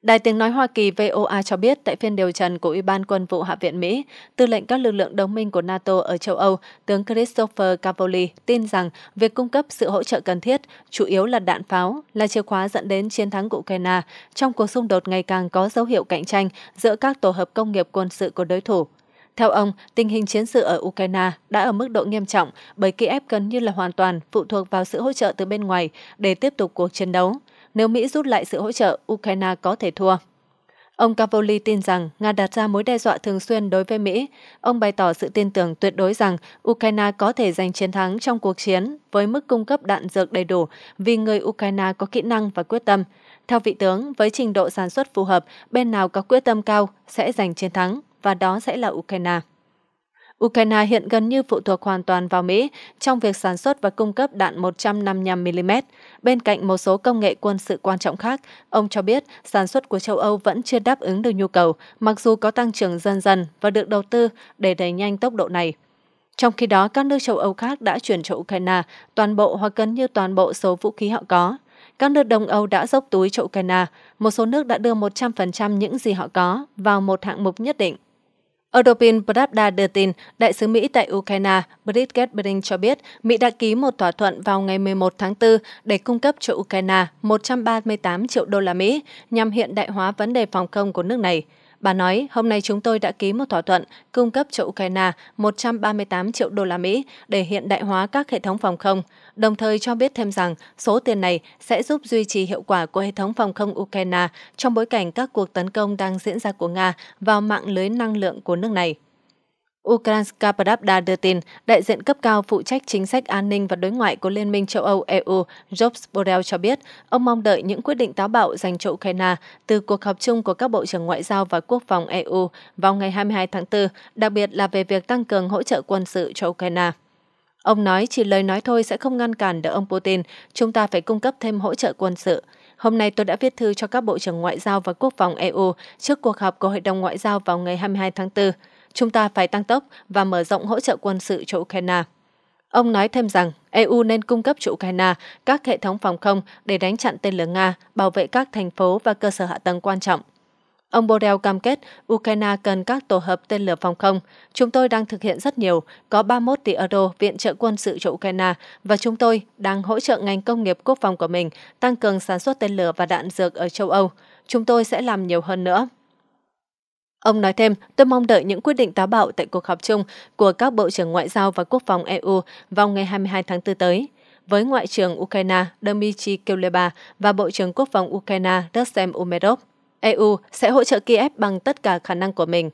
S1: Đài tiếng nói Hoa Kỳ VOA cho biết tại phiên điều trần của Ủy ban Quân vụ Hạ viện Mỹ, tư lệnh các lực lượng đồng minh của NATO ở châu Âu, tướng Christopher Cavoli tin rằng việc cung cấp sự hỗ trợ cần thiết, chủ yếu là đạn pháo, là chìa khóa dẫn đến chiến thắng của Ukraine trong cuộc xung đột ngày càng có dấu hiệu cạnh tranh giữa các tổ hợp công nghiệp quân sự của đối thủ. Theo ông, tình hình chiến sự ở Ukraine đã ở mức độ nghiêm trọng bởi Kiev gần như là hoàn toàn phụ thuộc vào sự hỗ trợ từ bên ngoài để tiếp tục cuộc chiến đấu nếu Mỹ rút lại sự hỗ trợ, Ukraine có thể thua. Ông Cavoli tin rằng Nga đặt ra mối đe dọa thường xuyên đối với Mỹ. Ông bày tỏ sự tin tưởng tuyệt đối rằng Ukraine có thể giành chiến thắng trong cuộc chiến với mức cung cấp đạn dược đầy đủ vì người Ukraine có kỹ năng và quyết tâm. Theo vị tướng, với trình độ sản xuất phù hợp, bên nào có quyết tâm cao sẽ giành chiến thắng và đó sẽ là Ukraine. Ukraine hiện gần như phụ thuộc hoàn toàn vào Mỹ trong việc sản xuất và cung cấp đạn 155mm. Bên cạnh một số công nghệ quân sự quan trọng khác, ông cho biết sản xuất của châu Âu vẫn chưa đáp ứng được nhu cầu, mặc dù có tăng trưởng dần dần và được đầu tư để đẩy nhanh tốc độ này. Trong khi đó, các nước châu Âu khác đã chuyển cho Ukraine toàn bộ hoặc gần như toàn bộ số vũ khí họ có. Các nước Đông Âu đã dốc túi cho Ukraine, một số nước đã đưa 100% những gì họ có vào một hạng mục nhất định. Europin Pravda đưa tin, Đại sứ Mỹ tại Ukraine Bridget Brink cho biết Mỹ đã ký một thỏa thuận vào ngày 11 tháng 4 để cung cấp cho Ukraine 138 triệu đô la Mỹ nhằm hiện đại hóa vấn đề phòng không của nước này. Bà nói, hôm nay chúng tôi đã ký một thỏa thuận cung cấp cho Ukraine 138 triệu đô la Mỹ để hiện đại hóa các hệ thống phòng không, đồng thời cho biết thêm rằng số tiền này sẽ giúp duy trì hiệu quả của hệ thống phòng không Ukraine trong bối cảnh các cuộc tấn công đang diễn ra của Nga vào mạng lưới năng lượng của nước này. Ukranska Pravda đưa tin, đại diện cấp cao phụ trách chính sách an ninh và đối ngoại của Liên minh châu Âu EU Jobs Borrell cho biết, ông mong đợi những quyết định táo bạo dành cho Ukraine từ cuộc họp chung của các bộ trưởng ngoại giao và quốc phòng EU vào ngày 22 tháng 4, đặc biệt là về việc tăng cường hỗ trợ quân sự cho Ukraine. Ông nói chỉ lời nói thôi sẽ không ngăn cản được ông Putin, chúng ta phải cung cấp thêm hỗ trợ quân sự. Hôm nay tôi đã viết thư cho các bộ trưởng ngoại giao và quốc phòng EU trước cuộc họp của Hội đồng Ngoại giao vào ngày 22 tháng 4 chúng ta phải tăng tốc và mở rộng hỗ trợ quân sự cho Ukraine. Ông nói thêm rằng EU nên cung cấp cho Ukraine các hệ thống phòng không để đánh chặn tên lửa Nga, bảo vệ các thành phố và cơ sở hạ tầng quan trọng. Ông Borrell cam kết Ukraine cần các tổ hợp tên lửa phòng không. Chúng tôi đang thực hiện rất nhiều, có 31 tỷ euro viện trợ quân sự cho Ukraine và chúng tôi đang hỗ trợ ngành công nghiệp quốc phòng của mình tăng cường sản xuất tên lửa và đạn dược ở châu Âu. Chúng tôi sẽ làm nhiều hơn nữa. Ông nói thêm, tôi mong đợi những quyết định táo bạo tại cuộc họp chung của các Bộ trưởng Ngoại giao và Quốc phòng EU vào ngày 22 tháng 4 tới. Với Ngoại trưởng Ukraine Dmitry Kuleba và Bộ trưởng Quốc phòng Ukraine Rustem Umerov, EU sẽ hỗ trợ Kiev bằng tất cả khả năng của mình.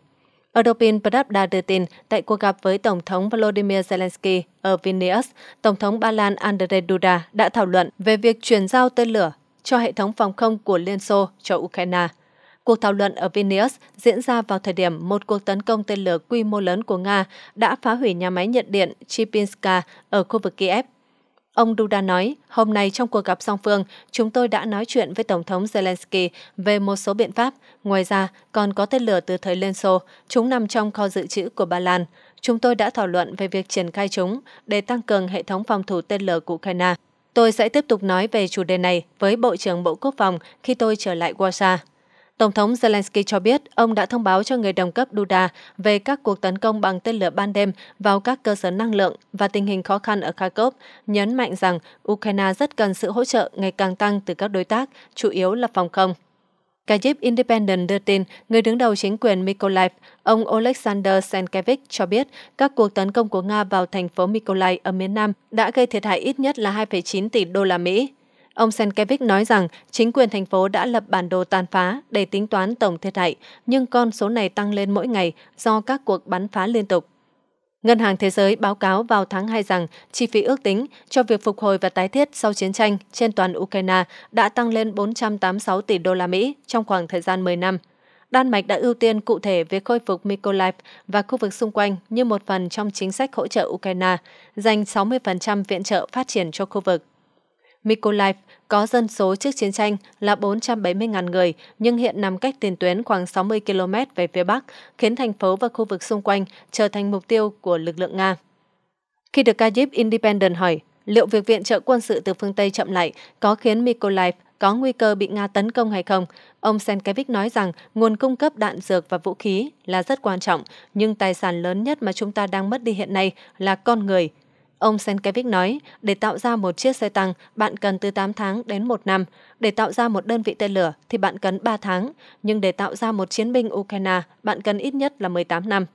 S1: Europin Pravda đưa tin tại cuộc gặp với Tổng thống Volodymyr Zelensky ở Vilnius, Tổng thống Ba Lan Andrzej Duda đã thảo luận về việc chuyển giao tên lửa cho hệ thống phòng không của Liên Xô cho Ukraine – Cuộc thảo luận ở Vilnius diễn ra vào thời điểm một cuộc tấn công tên lửa quy mô lớn của Nga đã phá hủy nhà máy nhận điện Chipinska ở khu vực Kiev. Ông Duda nói, hôm nay trong cuộc gặp song phương, chúng tôi đã nói chuyện với Tổng thống Zelensky về một số biện pháp. Ngoài ra, còn có tên lửa từ thời Liên Xô, chúng nằm trong kho dự trữ của Ba Lan. Chúng tôi đã thảo luận về việc triển khai chúng để tăng cường hệ thống phòng thủ tên lửa của Ukraine. Tôi sẽ tiếp tục nói về chủ đề này với Bộ trưởng Bộ Quốc phòng khi tôi trở lại Warsaw. Tổng thống Zelensky cho biết ông đã thông báo cho người đồng cấp Duda về các cuộc tấn công bằng tên lửa ban đêm vào các cơ sở năng lượng và tình hình khó khăn ở Kharkov, nhấn mạnh rằng Ukraine rất cần sự hỗ trợ ngày càng tăng từ các đối tác, chủ yếu là phòng không. Kyiv Independent đưa tin, người đứng đầu chính quyền Mykolaiv, ông Oleksandr Senkevich cho biết các cuộc tấn công của Nga vào thành phố Mykolaiv ở miền Nam đã gây thiệt hại ít nhất là 2,9 tỷ đô la Mỹ. Ông Senkevich nói rằng chính quyền thành phố đã lập bản đồ tàn phá để tính toán tổng thiệt hại, nhưng con số này tăng lên mỗi ngày do các cuộc bắn phá liên tục. Ngân hàng Thế giới báo cáo vào tháng 2 rằng chi phí ước tính cho việc phục hồi và tái thiết sau chiến tranh trên toàn Ukraine đã tăng lên 486 tỷ đô la Mỹ trong khoảng thời gian 10 năm. Đan Mạch đã ưu tiên cụ thể việc khôi phục Mykolaiv và khu vực xung quanh như một phần trong chính sách hỗ trợ Ukraine, dành 60% viện trợ phát triển cho khu vực. Mykolaiv có dân số trước chiến tranh là 470.000 người, nhưng hiện nằm cách tiền tuyến khoảng 60 km về phía Bắc, khiến thành phố và khu vực xung quanh trở thành mục tiêu của lực lượng Nga. Khi được Kyiv Independent hỏi liệu việc viện trợ quân sự từ phương Tây chậm lại có khiến Mykolaiv có nguy cơ bị Nga tấn công hay không, ông Senkevich nói rằng nguồn cung cấp đạn dược và vũ khí là rất quan trọng, nhưng tài sản lớn nhất mà chúng ta đang mất đi hiện nay là con người, Ông Senkevich nói, để tạo ra một chiếc xe tăng, bạn cần từ 8 tháng đến 1 năm. Để tạo ra một đơn vị tên lửa thì bạn cần 3 tháng, nhưng để tạo ra một chiến binh Ukraine, bạn cần ít nhất là 18 năm.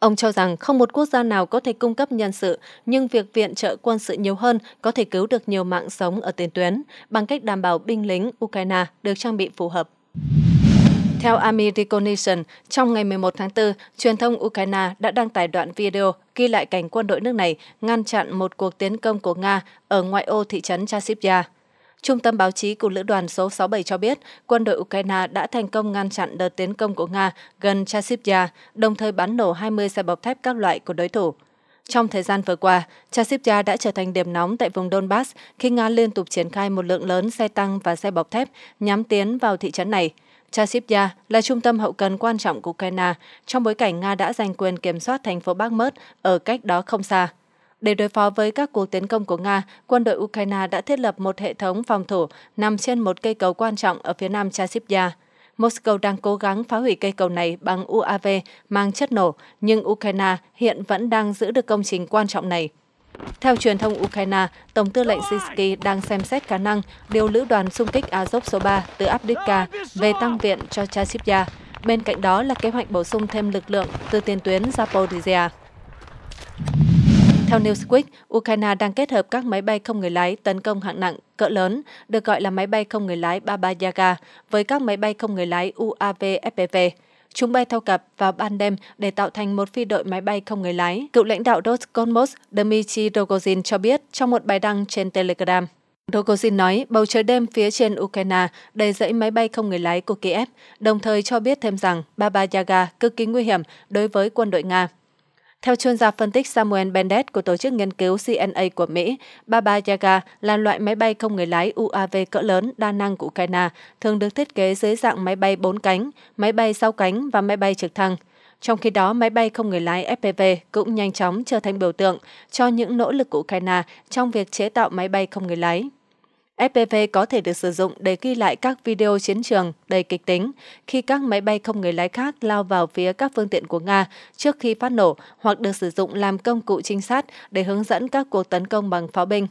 S1: Ông cho rằng không một quốc gia nào có thể cung cấp nhân sự, nhưng việc viện trợ quân sự nhiều hơn có thể cứu được nhiều mạng sống ở tiền tuyến bằng cách đảm bảo binh lính Ukraine được trang bị phù hợp. Theo Army Recognition, trong ngày 11 tháng 4, truyền thông Ukraine đã đăng tải đoạn video ghi lại cảnh quân đội nước này ngăn chặn một cuộc tiến công của Nga ở ngoại ô thị trấn Chasivya. Trung tâm báo chí của Lữ đoàn số 67 cho biết quân đội Ukraine đã thành công ngăn chặn đợt tiến công của Nga gần Chasivya, đồng thời bắn nổ 20 xe bọc thép các loại của đối thủ. Trong thời gian vừa qua, Chasivya đã trở thành điểm nóng tại vùng Donbass khi Nga liên tục triển khai một lượng lớn xe tăng và xe bọc thép nhắm tiến vào thị trấn này – chasiv là trung tâm hậu cần quan trọng của Ukraine trong bối cảnh Nga đã giành quyền kiểm soát thành phố Bakhmut ở cách đó không xa. Để đối phó với các cuộc tiến công của Nga, quân đội Ukraine đã thiết lập một hệ thống phòng thủ nằm trên một cây cầu quan trọng ở phía nam chasiv Moscow đang cố gắng phá hủy cây cầu này bằng UAV mang chất nổ, nhưng Ukraine hiện vẫn đang giữ được công trình quan trọng này. Theo truyền thông Ukraine, Tổng tư lệnh Sisky đang xem xét khả năng điều lữ đoàn xung kích Azov số 3 từ Abdivka về tăng viện cho Chasivya. Bên cạnh đó là kế hoạch bổ sung thêm lực lượng từ tiền tuyến Zaporizhia. Theo Newsweek, Ukraine đang kết hợp các máy bay không người lái tấn công hạng nặng cỡ lớn, được gọi là máy bay không người lái Baba Yaga, với các máy bay không người lái UAV FPV. Chúng bay theo cặp vào ban đêm để tạo thành một phi đội máy bay không người lái. Cựu lãnh đạo Roscosmos Dmitry Rogozin cho biết trong một bài đăng trên Telegram. Rogozin nói bầu trời đêm phía trên Ukraine đầy dãy máy bay không người lái của Kiev, đồng thời cho biết thêm rằng Baba Yaga cực kỳ nguy hiểm đối với quân đội Nga. Theo chuyên gia phân tích Samuel Bendet của tổ chức nghiên cứu CNA của Mỹ, Baba Yaga là loại máy bay không người lái UAV cỡ lớn đa năng của Ukraine, thường được thiết kế dưới dạng máy bay 4 cánh, máy bay sau cánh và máy bay trực thăng. Trong khi đó, máy bay không người lái FPV cũng nhanh chóng trở thành biểu tượng cho những nỗ lực của Ukraine trong việc chế tạo máy bay không người lái. FPV có thể được sử dụng để ghi lại các video chiến trường đầy kịch tính khi các máy bay không người lái khác lao vào phía các phương tiện của Nga trước khi phát nổ hoặc được sử dụng làm công cụ trinh sát để hướng dẫn các cuộc tấn công bằng pháo binh.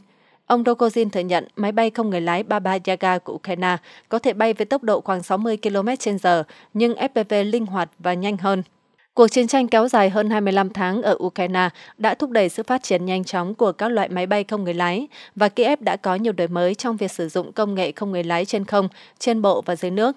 S1: Ông Rogozin thừa nhận máy bay không người lái Baba Yaga của Ukraine có thể bay với tốc độ khoảng 60 km h nhưng FPV linh hoạt và nhanh hơn. Cuộc chiến tranh kéo dài hơn 25 tháng ở Ukraine đã thúc đẩy sự phát triển nhanh chóng của các loại máy bay không người lái và Kiev đã có nhiều đổi mới trong việc sử dụng công nghệ không người lái trên không, trên bộ và dưới nước.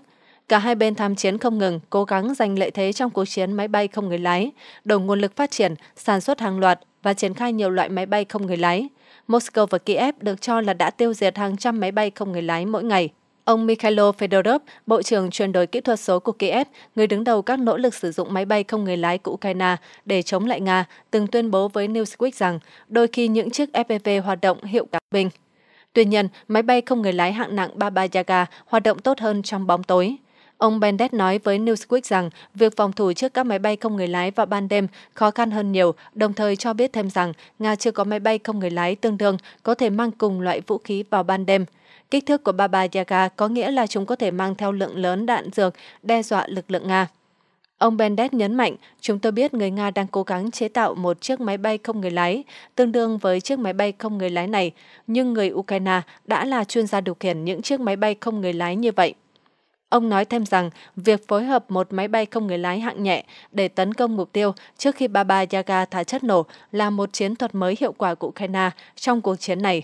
S1: Cả hai bên tham chiến không ngừng, cố gắng giành lợi thế trong cuộc chiến máy bay không người lái, đổ nguồn lực phát triển, sản xuất hàng loạt và triển khai nhiều loại máy bay không người lái. Moscow và Kiev được cho là đã tiêu diệt hàng trăm máy bay không người lái mỗi ngày. Ông Mikhailo Fedorov, Bộ trưởng chuyển đổi kỹ thuật số của Kiev, người đứng đầu các nỗ lực sử dụng máy bay không người lái của Ukraine để chống lại Nga, từng tuyên bố với Newsweek rằng đôi khi những chiếc FPV hoạt động hiệu quả bình. Tuy nhiên, máy bay không người lái hạng nặng Baba Yaga hoạt động tốt hơn trong bóng tối. Ông Bendet nói với Newsweek rằng việc phòng thủ trước các máy bay không người lái vào ban đêm khó khăn hơn nhiều, đồng thời cho biết thêm rằng Nga chưa có máy bay không người lái tương đương có thể mang cùng loại vũ khí vào ban đêm – Kích thước của Baba Yaga có nghĩa là chúng có thể mang theo lượng lớn đạn dược đe dọa lực lượng Nga. Ông Bendet nhấn mạnh, chúng tôi biết người Nga đang cố gắng chế tạo một chiếc máy bay không người lái, tương đương với chiếc máy bay không người lái này, nhưng người Ukraine đã là chuyên gia điều khiển những chiếc máy bay không người lái như vậy. Ông nói thêm rằng, việc phối hợp một máy bay không người lái hạng nhẹ để tấn công mục tiêu trước khi Baba Yaga thả chất nổ là một chiến thuật mới hiệu quả của Ukraine trong cuộc chiến này.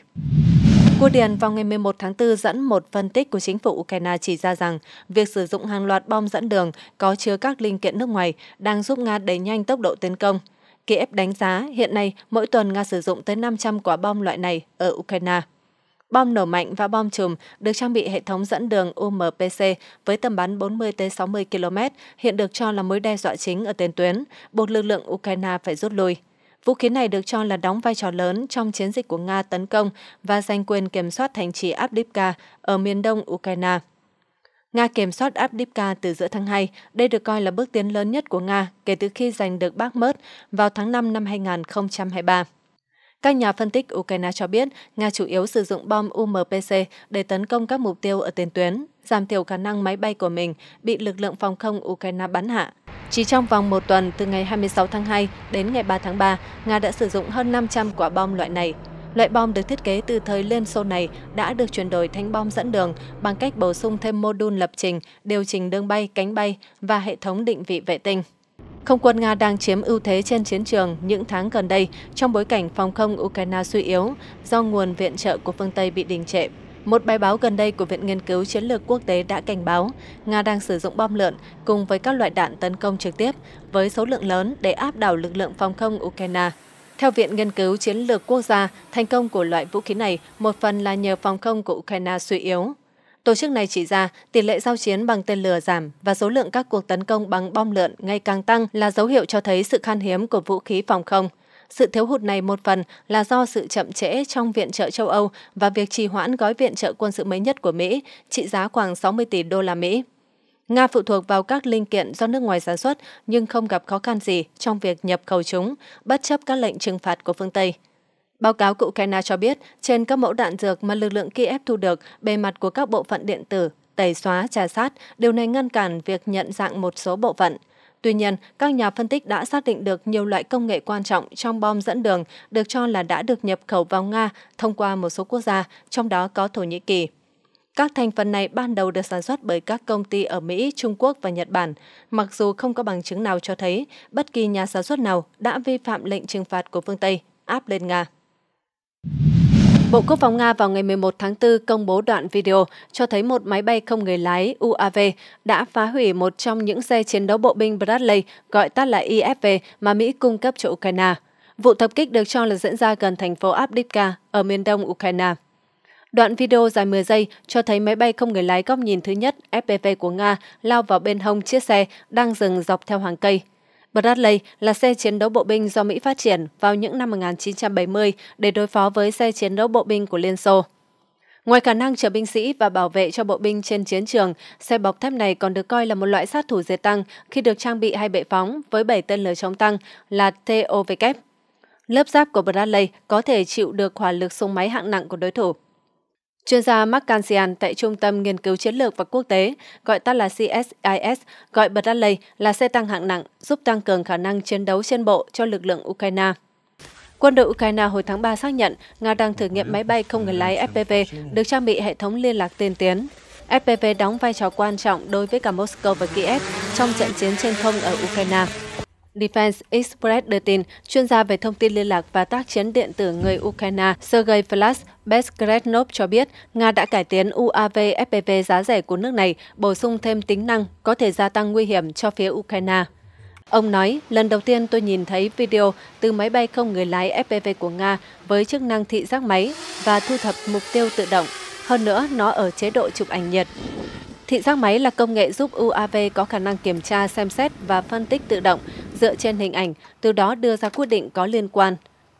S1: Cô Điền vào ngày 11 tháng 4 dẫn một phân tích của chính phủ Ukraine chỉ ra rằng việc sử dụng hàng loạt bom dẫn đường có chứa các linh kiện nước ngoài đang giúp Nga đẩy nhanh tốc độ tiến công. Kiev đánh giá hiện nay mỗi tuần Nga sử dụng tới 500 quả bom loại này ở Ukraine. Bom nổ mạnh và bom chùm được trang bị hệ thống dẫn đường UMPC với tầm bắn 40-60 km, hiện được cho là mối đe dọa chính ở tiền tuyến, buộc lực lượng Ukraine phải rút lui. Vũ khí này được cho là đóng vai trò lớn trong chiến dịch của Nga tấn công và giành quyền kiểm soát thành trì Avdiivka ở miền đông Ukraine. Nga kiểm soát Avdiivka từ giữa tháng 2. Đây được coi là bước tiến lớn nhất của Nga kể từ khi giành được Bakhmut vào tháng 5 năm 2023. Các nhà phân tích Ukraine cho biết Nga chủ yếu sử dụng bom UMPC để tấn công các mục tiêu ở tiền tuyến, giảm thiểu khả năng máy bay của mình bị lực lượng phòng không Ukraine bắn hạ. Chỉ trong vòng một tuần từ ngày 26 tháng 2 đến ngày 3 tháng 3, Nga đã sử dụng hơn 500 quả bom loại này. Loại bom được thiết kế từ thời Liên Xô này đã được chuyển đổi thành bom dẫn đường bằng cách bổ sung thêm mô đun lập trình, điều chỉnh đường bay, cánh bay và hệ thống định vị vệ tinh. Không quân Nga đang chiếm ưu thế trên chiến trường những tháng gần đây trong bối cảnh phòng không Ukraine suy yếu do nguồn viện trợ của phương Tây bị đình trệ một bài báo gần đây của Viện Nghiên cứu Chiến lược Quốc tế đã cảnh báo Nga đang sử dụng bom lợn cùng với các loại đạn tấn công trực tiếp với số lượng lớn để áp đảo lực lượng phòng không Ukraine. Theo Viện Nghiên cứu Chiến lược Quốc gia, thành công của loại vũ khí này một phần là nhờ phòng không của Ukraine suy yếu. Tổ chức này chỉ ra tỷ lệ giao chiến bằng tên lửa giảm và số lượng các cuộc tấn công bằng bom lượn ngày càng tăng là dấu hiệu cho thấy sự khan hiếm của vũ khí phòng không. Sự thiếu hụt này một phần là do sự chậm trễ trong viện trợ châu Âu và việc trì hoãn gói viện trợ quân sự mới nhất của Mỹ trị giá khoảng 60 tỷ đô la Mỹ. Nga phụ thuộc vào các linh kiện do nước ngoài sản xuất nhưng không gặp khó khăn gì trong việc nhập khẩu chúng, bất chấp các lệnh trừng phạt của phương Tây. Báo cáo của Ukraine cho biết, trên các mẫu đạn dược mà lực lượng Kiev thu được, bề mặt của các bộ phận điện tử, tẩy xóa, trà sát, điều này ngăn cản việc nhận dạng một số bộ phận – Tuy nhiên, các nhà phân tích đã xác định được nhiều loại công nghệ quan trọng trong bom dẫn đường được cho là đã được nhập khẩu vào Nga thông qua một số quốc gia, trong đó có Thổ Nhĩ Kỳ. Các thành phần này ban đầu được sản xuất bởi các công ty ở Mỹ, Trung Quốc và Nhật Bản, mặc dù không có bằng chứng nào cho thấy bất kỳ nhà sản xuất nào đã vi phạm lệnh trừng phạt của phương Tây áp lên Nga. Bộ Quốc phòng Nga vào ngày 11 tháng 4 công bố đoạn video cho thấy một máy bay không người lái UAV đã phá hủy một trong những xe chiến đấu bộ binh Bradley gọi tắt là IFV mà Mỹ cung cấp cho Ukraine. Vụ tập kích được cho là diễn ra gần thành phố Abdivka ở miền đông Ukraine. Đoạn video dài 10 giây cho thấy máy bay không người lái góc nhìn thứ nhất FPV của Nga lao vào bên hông chiếc xe đang dừng dọc theo hàng cây. Bradley là xe chiến đấu bộ binh do Mỹ phát triển vào những năm 1970 để đối phó với xe chiến đấu bộ binh của Liên Xô. Ngoài khả năng chở binh sĩ và bảo vệ cho bộ binh trên chiến trường, xe bọc thép này còn được coi là một loại sát thủ diệt tăng khi được trang bị hai bệ phóng với 7 tên lửa chống tăng là TOVK. Lớp giáp của Bradley có thể chịu được hỏa lực súng máy hạng nặng của đối thủ. Chuyên gia Mark Kansian tại Trung tâm Nghiên cứu Chiến lược và Quốc tế, gọi tắt là CSIS, gọi Bradley là xe tăng hạng nặng, giúp tăng cường khả năng chiến đấu trên bộ cho lực lượng Ukraine. Quân đội Ukraine hồi tháng 3 xác nhận Nga đang thử nghiệm máy bay không người lái FPV được trang bị hệ thống liên lạc tiên tiến. FPV đóng vai trò quan trọng đối với cả Moscow và Kiev trong trận chiến trên không ở Ukraine. Defense Express đưa tin, chuyên gia về thông tin liên lạc và tác chiến điện tử người Ukraine Sergei Vlas Beskretnov cho biết Nga đã cải tiến UAV FPV giá rẻ của nước này, bổ sung thêm tính năng có thể gia tăng nguy hiểm cho phía Ukraine. Ông nói, lần đầu tiên tôi nhìn thấy video từ máy bay không người lái FPV của Nga với chức năng thị giác máy và thu thập mục tiêu tự động. Hơn nữa, nó ở chế độ chụp ảnh nhiệt. Thị giác máy là công nghệ giúp UAV có khả năng kiểm tra, xem xét và phân tích tự động dựa trên hình ảnh, từ đó đưa ra quyết định có liên quan.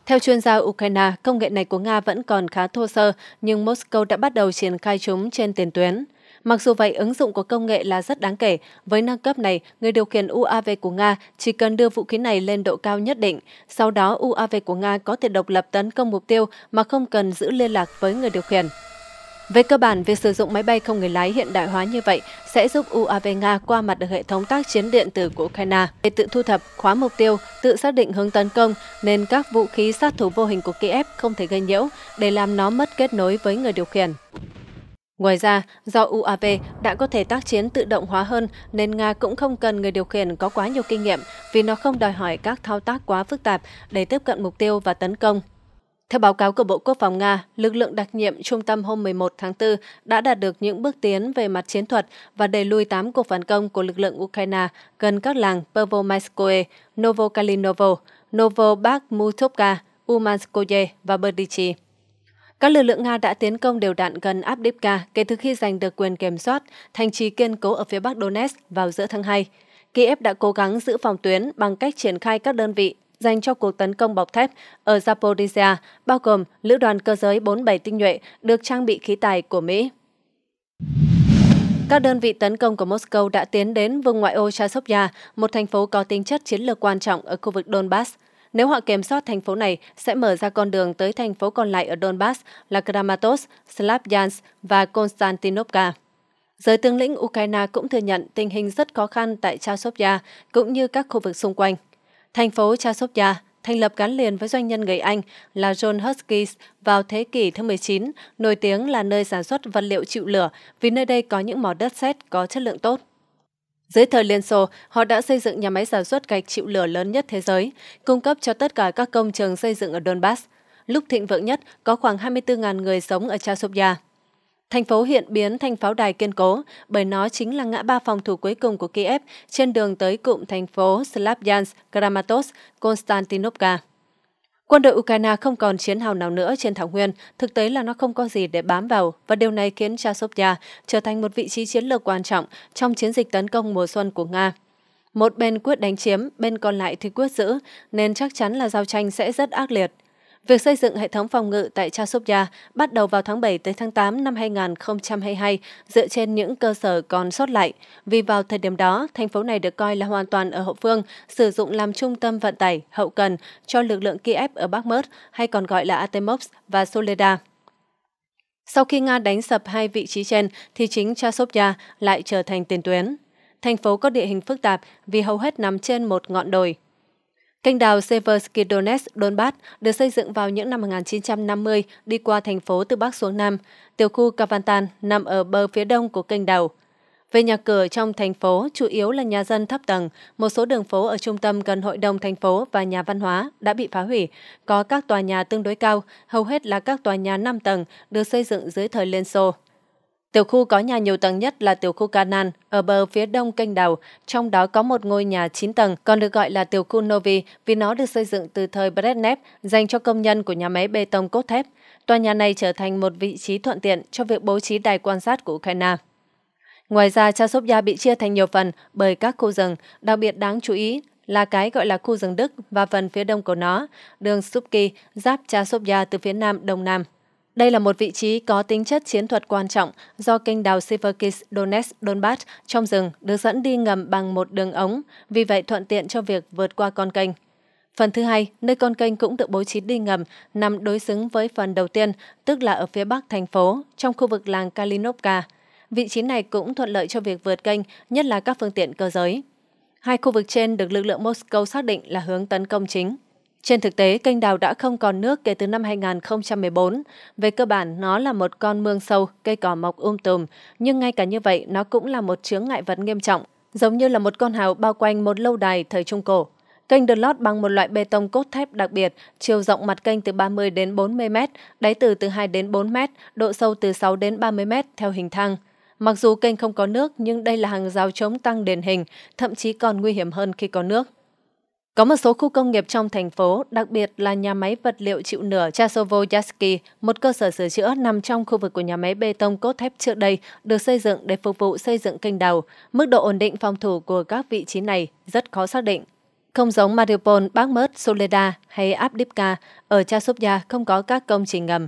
S1: Theo chuyên gia Ukraine, công nghệ này của Nga vẫn còn khá thô sơ, nhưng Moscow đã bắt đầu triển khai chúng trên tiền tuyến. Mặc dù vậy, ứng dụng của công nghệ là rất đáng kể. Với nâng cấp này, người điều khiển UAV của Nga chỉ cần đưa vũ khí này lên độ cao nhất định. Sau đó, UAV của Nga có thể độc lập tấn công mục tiêu mà không cần giữ liên lạc với người điều khiển. Về cơ bản, việc sử dụng máy bay không người lái hiện đại hóa như vậy sẽ giúp UAV Nga qua mặt được hệ thống tác chiến điện tử của Ukraine để tự thu thập, khóa mục tiêu, tự xác định hướng tấn công, nên các vũ khí sát thủ vô hình của Kiev không thể gây nhiễu để làm nó mất kết nối với người điều khiển. Ngoài ra, do UAV đã có thể tác chiến tự động hóa hơn nên Nga cũng không cần người điều khiển có quá nhiều kinh nghiệm vì nó không đòi hỏi các thao tác quá phức tạp để tiếp cận mục tiêu và tấn công. Theo báo cáo của Bộ Quốc phòng Nga, lực lượng đặc nhiệm trung tâm hôm 11 tháng 4 đã đạt được những bước tiến về mặt chiến thuật và đẩy lùi 8 cuộc phản công của lực lượng Ukraine gần các làng Pervomaiskoye, Novokalinovo, Novobakhmutovka, Umanskoye và Berdichi. Các lực lượng Nga đã tiến công đều đạn gần Abdivka kể từ khi giành được quyền kiểm soát thành trì kiên cố ở phía bắc Donetsk vào giữa tháng 2. Kiev đã cố gắng giữ phòng tuyến bằng cách triển khai các đơn vị dành cho cuộc tấn công bọc thép ở Zaporizhia, bao gồm lữ đoàn cơ giới 47 tinh nhuệ được trang bị khí tài của Mỹ. Các đơn vị tấn công của Moscow đã tiến đến vùng ngoại ô Chasovia, một thành phố có tính chất chiến lược quan trọng ở khu vực Donbass. Nếu họ kiểm soát thành phố này, sẽ mở ra con đường tới thành phố còn lại ở Donbass là Kramatorsk, Slavyansk và Konstantinovka. Giới tướng lĩnh Ukraine cũng thừa nhận tình hình rất khó khăn tại Chasovia cũng như các khu vực xung quanh. Thành phố Chasovia thành lập gắn liền với doanh nhân người Anh là John Huskins vào thế kỷ thứ 19, nổi tiếng là nơi sản xuất vật liệu chịu lửa vì nơi đây có những mỏ đất sét có chất lượng tốt. Dưới thời Liên Xô, họ đã xây dựng nhà máy sản xuất gạch chịu lửa lớn nhất thế giới, cung cấp cho tất cả các công trường xây dựng ở Donbass. Lúc thịnh vượng nhất, có khoảng 24.000 người sống ở Chasovia. Thành phố hiện biến thành pháo đài kiên cố bởi nó chính là ngã ba phòng thủ cuối cùng của Kiev trên đường tới cụm thành phố Slavyansk, Kramatorsk, Konstantinovka. Quân đội Ukraine không còn chiến hào nào nữa trên thảo nguyên, thực tế là nó không có gì để bám vào và điều này khiến Chasovya trở thành một vị trí chiến lược quan trọng trong chiến dịch tấn công mùa xuân của Nga. Một bên quyết đánh chiếm, bên còn lại thì quyết giữ, nên chắc chắn là giao tranh sẽ rất ác liệt – Việc xây dựng hệ thống phòng ngự tại Chasovya bắt đầu vào tháng 7 tới tháng 8 năm 2022 dựa trên những cơ sở còn sót lại, vì vào thời điểm đó, thành phố này được coi là hoàn toàn ở hậu phương, sử dụng làm trung tâm vận tải, hậu cần cho lực lượng Kiev ở Bakhmut, hay còn gọi là Atemovsk và Soleda. Sau khi Nga đánh sập hai vị trí trên, thì chính Chasovya lại trở thành tiền tuyến. Thành phố có địa hình phức tạp vì hầu hết nằm trên một ngọn đồi, Kênh đào Seversky Donetsk Donbass được xây dựng vào những năm 1950 đi qua thành phố từ Bắc xuống Nam. Tiểu khu Kavantan nằm ở bờ phía đông của kênh đào. Về nhà cửa trong thành phố, chủ yếu là nhà dân thấp tầng, một số đường phố ở trung tâm gần hội đồng thành phố và nhà văn hóa đã bị phá hủy, có các tòa nhà tương đối cao, hầu hết là các tòa nhà 5 tầng được xây dựng dưới thời Liên Xô. Tiểu khu có nhà nhiều tầng nhất là tiểu khu Canan, ở bờ phía đông kênh đào, trong đó có một ngôi nhà 9 tầng, còn được gọi là tiểu khu Novi vì nó được xây dựng từ thời Brezhnev dành cho công nhân của nhà máy bê tông cốt thép. Tòa nhà này trở thành một vị trí thuận tiện cho việc bố trí đài quan sát của Ukraine. Ngoài ra, Chasovya bị chia thành nhiều phần bởi các khu rừng, đặc biệt đáng chú ý là cái gọi là khu rừng Đức và phần phía đông của nó, đường Subki giáp Chasovya từ phía nam đông nam. Đây là một vị trí có tính chất chiến thuật quan trọng do kênh đào Severkis Donetsk Donbass trong rừng được dẫn đi ngầm bằng một đường ống, vì vậy thuận tiện cho việc vượt qua con kênh. Phần thứ hai, nơi con kênh cũng được bố trí đi ngầm, nằm đối xứng với phần đầu tiên, tức là ở phía bắc thành phố, trong khu vực làng Kalinovka. Vị trí này cũng thuận lợi cho việc vượt kênh, nhất là các phương tiện cơ giới. Hai khu vực trên được lực lượng Moscow xác định là hướng tấn công chính. Trên thực tế, kênh đào đã không còn nước kể từ năm 2014. Về cơ bản, nó là một con mương sâu, cây cỏ mọc um tùm, nhưng ngay cả như vậy, nó cũng là một chướng ngại vật nghiêm trọng, giống như là một con hào bao quanh một lâu đài thời Trung Cổ. Kênh được lót bằng một loại bê tông cốt thép đặc biệt, chiều rộng mặt kênh từ 30 đến 40 mét đáy từ từ 2 đến 4 mét độ sâu từ 6 đến 30 mét theo hình thang. Mặc dù kênh không có nước nhưng đây là hàng rào chống tăng điển hình, thậm chí còn nguy hiểm hơn khi có nước. Có một số khu công nghiệp trong thành phố, đặc biệt là nhà máy vật liệu chịu nửa Chasovoyaski, một cơ sở sửa chữa nằm trong khu vực của nhà máy bê tông cốt thép trước đây, được xây dựng để phục vụ xây dựng kênh đào. Mức độ ổn định phòng thủ của các vị trí này rất khó xác định. Không giống Mariupol, Bakhmut, Soleda hay Abdivka, ở Chasovya không có các công trình ngầm.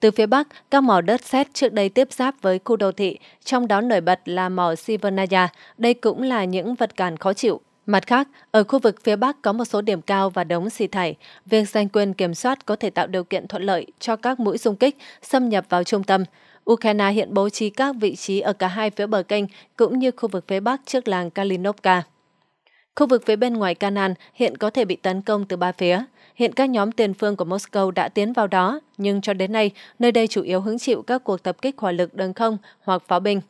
S1: Từ phía Bắc, các mỏ đất sét trước đây tiếp giáp với khu đô thị, trong đó nổi bật là mỏ Sivernaya. Đây cũng là những vật cản khó chịu Mặt khác, ở khu vực phía Bắc có một số điểm cao và đống xì thải. Việc giành quyền kiểm soát có thể tạo điều kiện thuận lợi cho các mũi xung kích xâm nhập vào trung tâm. Ukraine hiện bố trí các vị trí ở cả hai phía bờ kênh cũng như khu vực phía Bắc trước làng Kalinovka. Khu vực phía bên ngoài Canaan hiện có thể bị tấn công từ ba phía. Hiện các nhóm tiền phương của Moscow đã tiến vào đó, nhưng cho đến nay, nơi đây chủ yếu hứng chịu các cuộc tập kích hỏa lực đơn không hoặc pháo binh.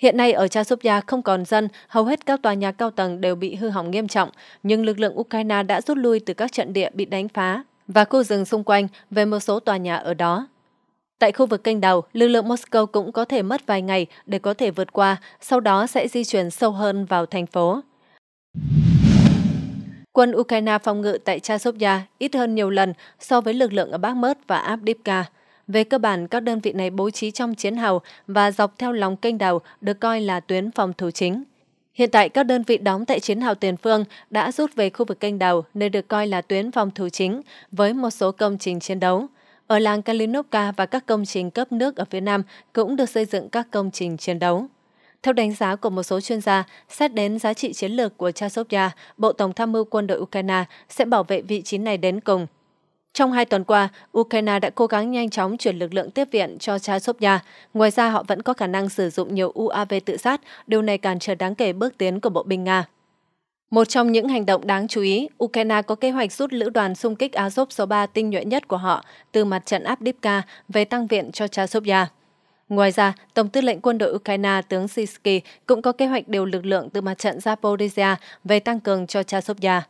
S1: Hiện nay ở Chasovia không còn dân, hầu hết các tòa nhà cao tầng đều bị hư hỏng nghiêm trọng, nhưng lực lượng Ukraine đã rút lui từ các trận địa bị đánh phá và khu rừng xung quanh về một số tòa nhà ở đó. Tại khu vực kênh đầu, lực lượng Moscow cũng có thể mất vài ngày để có thể vượt qua, sau đó sẽ di chuyển sâu hơn vào thành phố. Quân Ukraine phòng ngự tại Chasovia ít hơn nhiều lần so với lực lượng ở Bakhmut và Avdiivka. Về cơ bản, các đơn vị này bố trí trong chiến hào và dọc theo lòng kênh đào được coi là tuyến phòng thủ chính. Hiện tại, các đơn vị đóng tại chiến hào tiền phương đã rút về khu vực kênh đào nơi được coi là tuyến phòng thủ chính với một số công trình chiến đấu. Ở làng Kalinovka và các công trình cấp nước ở phía Nam cũng được xây dựng các công trình chiến đấu. Theo đánh giá của một số chuyên gia, xét đến giá trị chiến lược của Chasovya, Bộ Tổng tham mưu quân đội Ukraine sẽ bảo vệ vị trí này đến cùng – trong hai tuần qua, Ukraine đã cố gắng nhanh chóng chuyển lực lượng tiếp viện cho Chasovia. Ngoài ra, họ vẫn có khả năng sử dụng nhiều UAV tự sát, điều này cản trở đáng kể bước tiến của bộ binh Nga. Một trong những hành động đáng chú ý, Ukraine có kế hoạch rút lữ đoàn xung kích Azov số 3 tinh nhuệ nhất của họ từ mặt trận Abdivka về tăng viện cho Chasovia. Ngoài ra, Tổng tư lệnh quân đội Ukraine tướng Sisky cũng có kế hoạch điều lực lượng từ mặt trận Zaporizhia về tăng cường cho Chasovia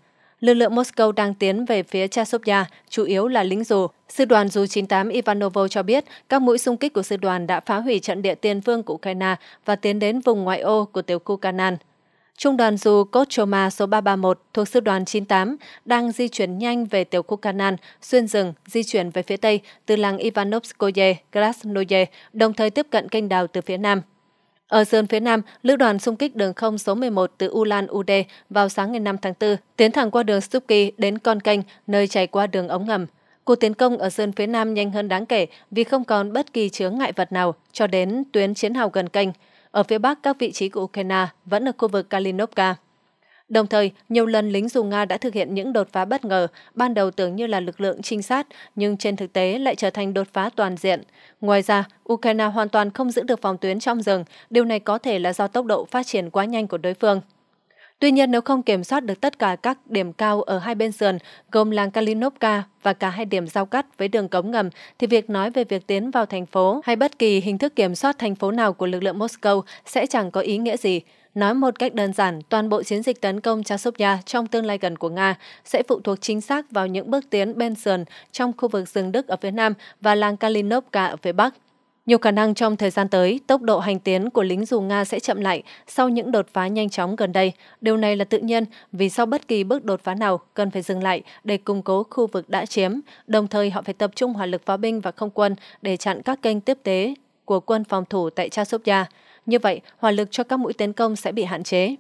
S1: lực lượng Moscow đang tiến về phía Chasovya, chủ yếu là lính dù. Sư đoàn dù 98 Ivanovo cho biết các mũi xung kích của sư đoàn đã phá hủy trận địa tiền phương của Ukraine và tiến đến vùng ngoại ô của tiểu khu Kanan. Trung đoàn dù Kochoma số 331 thuộc sư đoàn 98 đang di chuyển nhanh về tiểu khu Kanan, xuyên rừng, di chuyển về phía Tây từ làng Ivanovskoye, Krasnoye, đồng thời tiếp cận kênh đào từ phía Nam. Ở sơn phía Nam, lữ đoàn xung kích đường không số 11 từ Ulan Ude vào sáng ngày 5 tháng 4, tiến thẳng qua đường Stupki đến Con Canh, nơi chảy qua đường ống ngầm. Cuộc tiến công ở sơn phía Nam nhanh hơn đáng kể vì không còn bất kỳ chướng ngại vật nào cho đến tuyến chiến hào gần kênh. Ở phía Bắc, các vị trí của Ukraine vẫn ở khu vực Kalinovka. Đồng thời, nhiều lần lính dù Nga đã thực hiện những đột phá bất ngờ, ban đầu tưởng như là lực lượng trinh sát, nhưng trên thực tế lại trở thành đột phá toàn diện. Ngoài ra, Ukraine hoàn toàn không giữ được phòng tuyến trong rừng, điều này có thể là do tốc độ phát triển quá nhanh của đối phương. Tuy nhiên, nếu không kiểm soát được tất cả các điểm cao ở hai bên sườn, gồm làng Kalinovka và cả hai điểm giao cắt với đường cống ngầm, thì việc nói về việc tiến vào thành phố hay bất kỳ hình thức kiểm soát thành phố nào của lực lượng Moscow sẽ chẳng có ý nghĩa gì. Nói một cách đơn giản, toàn bộ chiến dịch tấn công Chasovya trong tương lai gần của Nga sẽ phụ thuộc chính xác vào những bước tiến bên sườn trong khu vực rừng Đức ở phía Nam và làng Kalinovka ở phía Bắc. Nhiều khả năng trong thời gian tới, tốc độ hành tiến của lính dù Nga sẽ chậm lại sau những đột phá nhanh chóng gần đây. Điều này là tự nhiên vì sau bất kỳ bước đột phá nào cần phải dừng lại để củng cố khu vực đã chiếm, đồng thời họ phải tập trung hỏa lực pháo binh và không quân để chặn các kênh tiếp tế của quân phòng thủ tại Chasovya. Như vậy, hỏa lực cho các mũi tấn công sẽ bị hạn chế.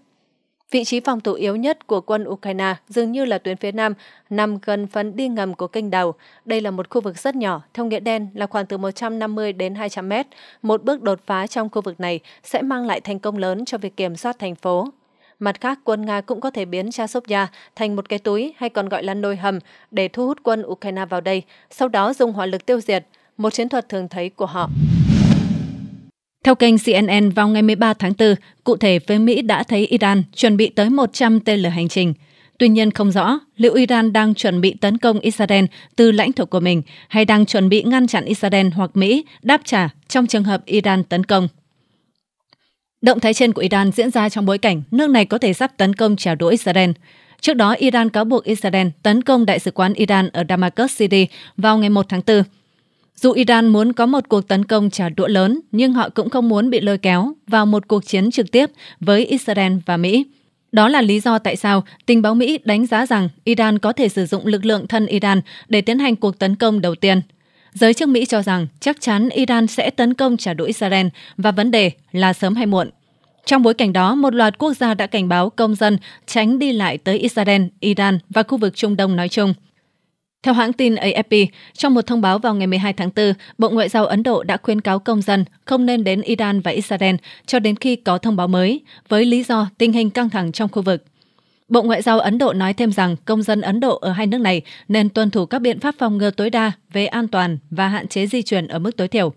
S1: Vị trí phòng thủ yếu nhất của quân Ukraine dường như là tuyến phía nam, nằm gần phần đi ngầm của kênh đầu. Đây là một khu vực rất nhỏ, theo nghĩa đen là khoảng từ 150 đến 200 mét. Một bước đột phá trong khu vực này sẽ mang lại thành công lớn cho việc kiểm soát thành phố. Mặt khác, quân Nga cũng có thể biến Chasovya thành một cái túi hay còn gọi là nồi hầm để thu hút quân Ukraine vào đây, sau đó dùng hỏa lực tiêu diệt, một chiến thuật thường thấy của họ. Theo kênh CNN vào ngày 13 tháng 4, cụ thể phía Mỹ đã thấy Iran chuẩn bị tới 100 tên lửa hành trình. Tuy nhiên không rõ liệu Iran đang chuẩn bị tấn công Israel từ lãnh thổ của mình hay đang chuẩn bị ngăn chặn Israel hoặc Mỹ đáp trả trong trường hợp Iran tấn công. Động thái trên của Iran diễn ra trong bối cảnh nước này có thể sắp tấn công trả đũa Israel. Trước đó, Iran cáo buộc Israel tấn công đại sứ quán Iran ở Damascus City vào ngày 1 tháng 4 dù Iran muốn có một cuộc tấn công trả đũa lớn, nhưng họ cũng không muốn bị lôi kéo vào một cuộc chiến trực tiếp với Israel và Mỹ. Đó là lý do tại sao tình báo Mỹ đánh giá rằng Iran có thể sử dụng lực lượng thân Iran để tiến hành cuộc tấn công đầu tiên. Giới chức Mỹ cho rằng chắc chắn Iran sẽ tấn công trả đũa Israel và vấn đề là sớm hay muộn. Trong bối cảnh đó, một loạt quốc gia đã cảnh báo công dân tránh đi lại tới Israel, Iran và khu vực Trung Đông nói chung – theo hãng tin AFP, trong một thông báo vào ngày 12 tháng 4, Bộ Ngoại giao Ấn Độ đã khuyên cáo công dân không nên đến Iran và Israel cho đến khi có thông báo mới, với lý do tình hình căng thẳng trong khu vực. Bộ Ngoại giao Ấn Độ nói thêm rằng công dân Ấn Độ ở hai nước này nên tuân thủ các biện pháp phòng ngừa tối đa về an toàn và hạn chế di chuyển ở mức tối thiểu.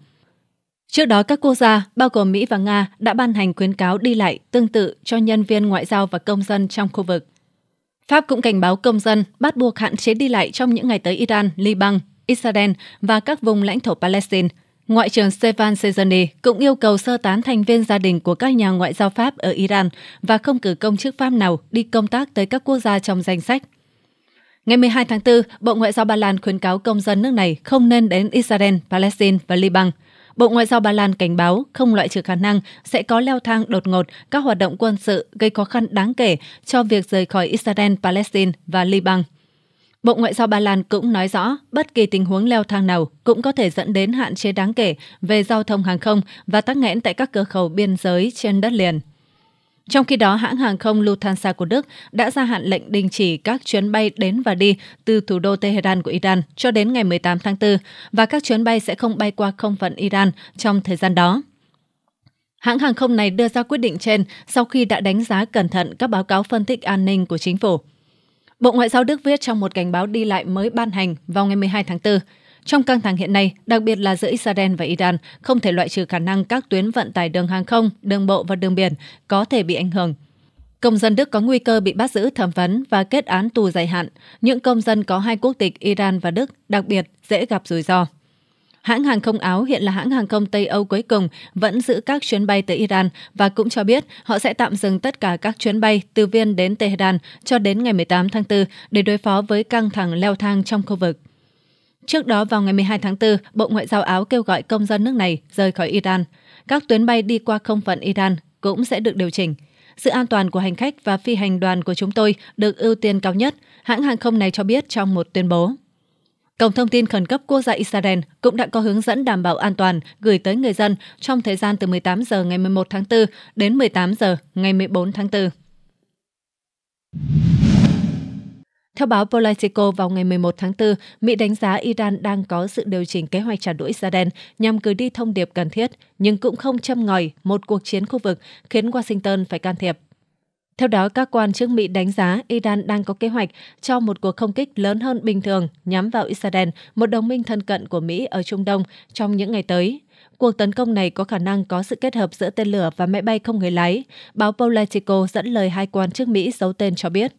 S1: Trước đó, các quốc gia, bao gồm Mỹ và Nga, đã ban hành khuyến cáo đi lại tương tự cho nhân viên ngoại giao và công dân trong khu vực. Pháp cũng cảnh báo công dân bắt buộc hạn chế đi lại trong những ngày tới Iran, Liban, Israel và các vùng lãnh thổ Palestine. Ngoại trưởng Stefan Sejani cũng yêu cầu sơ tán thành viên gia đình của các nhà ngoại giao Pháp ở Iran và không cử công chức Pháp nào đi công tác tới các quốc gia trong danh sách. Ngày 12 tháng 4, Bộ Ngoại giao Ba Lan khuyến cáo công dân nước này không nên đến Israel, Palestine và Liban – Bộ Ngoại giao Ba Lan cảnh báo không loại trừ khả năng sẽ có leo thang đột ngột các hoạt động quân sự gây khó khăn đáng kể cho việc rời khỏi Israel, Palestine và Liban. Bộ Ngoại giao Ba Lan cũng nói rõ, bất kỳ tình huống leo thang nào cũng có thể dẫn đến hạn chế đáng kể về giao thông hàng không và tắc nghẽn tại các cửa khẩu biên giới trên đất liền. Trong khi đó, hãng hàng không Lufthansa của Đức đã gia hạn lệnh đình chỉ các chuyến bay đến và đi từ thủ đô Tehran của Iran cho đến ngày 18 tháng 4 và các chuyến bay sẽ không bay qua không phận Iran trong thời gian đó. Hãng hàng không này đưa ra quyết định trên sau khi đã đánh giá cẩn thận các báo cáo phân tích an ninh của chính phủ. Bộ Ngoại giao Đức viết trong một cảnh báo đi lại mới ban hành vào ngày 12 tháng 4, trong căng thẳng hiện nay, đặc biệt là giữa Israel và Iran, không thể loại trừ khả năng các tuyến vận tải đường hàng không, đường bộ và đường biển có thể bị ảnh hưởng. Công dân Đức có nguy cơ bị bắt giữ thẩm vấn và kết án tù dài hạn. Những công dân có hai quốc tịch Iran và Đức đặc biệt dễ gặp rủi ro. Hãng hàng không Áo hiện là hãng hàng không Tây Âu cuối cùng vẫn giữ các chuyến bay tới Iran và cũng cho biết họ sẽ tạm dừng tất cả các chuyến bay từ Viên đến Tehran cho đến ngày 18 tháng 4 để đối phó với căng thẳng leo thang trong khu vực. Trước đó vào ngày 12 tháng 4, Bộ Ngoại giao Áo kêu gọi công dân nước này rời khỏi Iran. Các tuyến bay đi qua không phận Iran cũng sẽ được điều chỉnh. Sự an toàn của hành khách và phi hành đoàn của chúng tôi được ưu tiên cao nhất, hãng hàng không này cho biết trong một tuyên bố. Cổng thông tin khẩn cấp quốc gia Israel cũng đã có hướng dẫn đảm bảo an toàn gửi tới người dân trong thời gian từ 18 giờ ngày 11 tháng 4 đến 18 giờ ngày 14 tháng 4. Theo báo Politico, vào ngày 11 tháng 4, Mỹ đánh giá Iran đang có sự điều chỉnh kế hoạch trả đũa Israel nhằm gửi đi thông điệp cần thiết, nhưng cũng không châm ngòi một cuộc chiến khu vực khiến Washington phải can thiệp. Theo đó, các quan chức Mỹ đánh giá Iran đang có kế hoạch cho một cuộc không kích lớn hơn bình thường nhắm vào Israel, một đồng minh thân cận của Mỹ ở Trung Đông trong những ngày tới. Cuộc tấn công này có khả năng có sự kết hợp giữa tên lửa và máy bay không người lái. Báo Politico dẫn lời hai quan chức Mỹ giấu tên cho biết.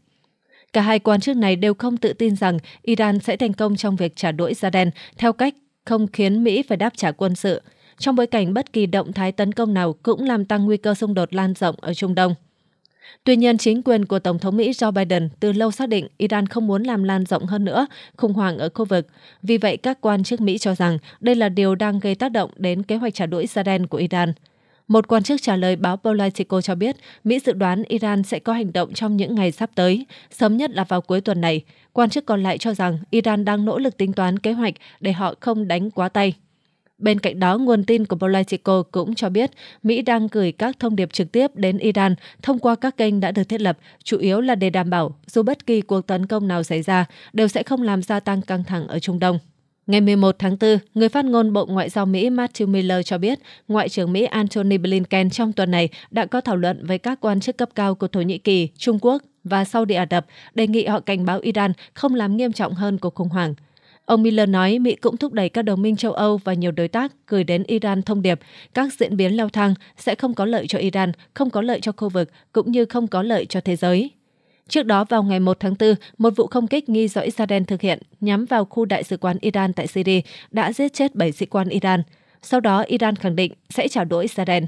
S1: Cả hai quan chức này đều không tự tin rằng Iran sẽ thành công trong việc trả đũa Israel theo cách không khiến Mỹ phải đáp trả quân sự, trong bối cảnh bất kỳ động thái tấn công nào cũng làm tăng nguy cơ xung đột lan rộng ở Trung Đông. Tuy nhiên, chính quyền của Tổng thống Mỹ Joe Biden từ lâu xác định Iran không muốn làm lan rộng hơn nữa khủng hoảng ở khu vực. Vì vậy, các quan chức Mỹ cho rằng đây là điều đang gây tác động đến kế hoạch trả đũa Israel của Iran. Một quan chức trả lời báo Politico cho biết, Mỹ dự đoán Iran sẽ có hành động trong những ngày sắp tới, sớm nhất là vào cuối tuần này. Quan chức còn lại cho rằng Iran đang nỗ lực tính toán kế hoạch để họ không đánh quá tay. Bên cạnh đó, nguồn tin của Politico cũng cho biết Mỹ đang gửi các thông điệp trực tiếp đến Iran thông qua các kênh đã được thiết lập, chủ yếu là để đảm bảo dù bất kỳ cuộc tấn công nào xảy ra đều sẽ không làm gia tăng căng thẳng ở Trung Đông. Ngày 11 tháng 4, người phát ngôn Bộ Ngoại giao Mỹ Matthew Miller cho biết Ngoại trưởng Mỹ Antony Blinken trong tuần này đã có thảo luận với các quan chức cấp cao của Thổ Nhĩ Kỳ, Trung Quốc và Saudi Ả Rập đề nghị họ cảnh báo Iran không làm nghiêm trọng hơn cuộc khủng hoảng. Ông Miller nói Mỹ cũng thúc đẩy các đồng minh châu Âu và nhiều đối tác gửi đến Iran thông điệp các diễn biến leo thang sẽ không có lợi cho Iran, không có lợi cho khu vực, cũng như không có lợi cho thế giới. Trước đó vào ngày 1 tháng 4, một vụ không kích nghi do Israel thực hiện nhắm vào khu đại sứ quán Iran tại Syria đã giết chết 7 sĩ quan Iran. Sau đó, Iran khẳng định sẽ trả đũa Israel.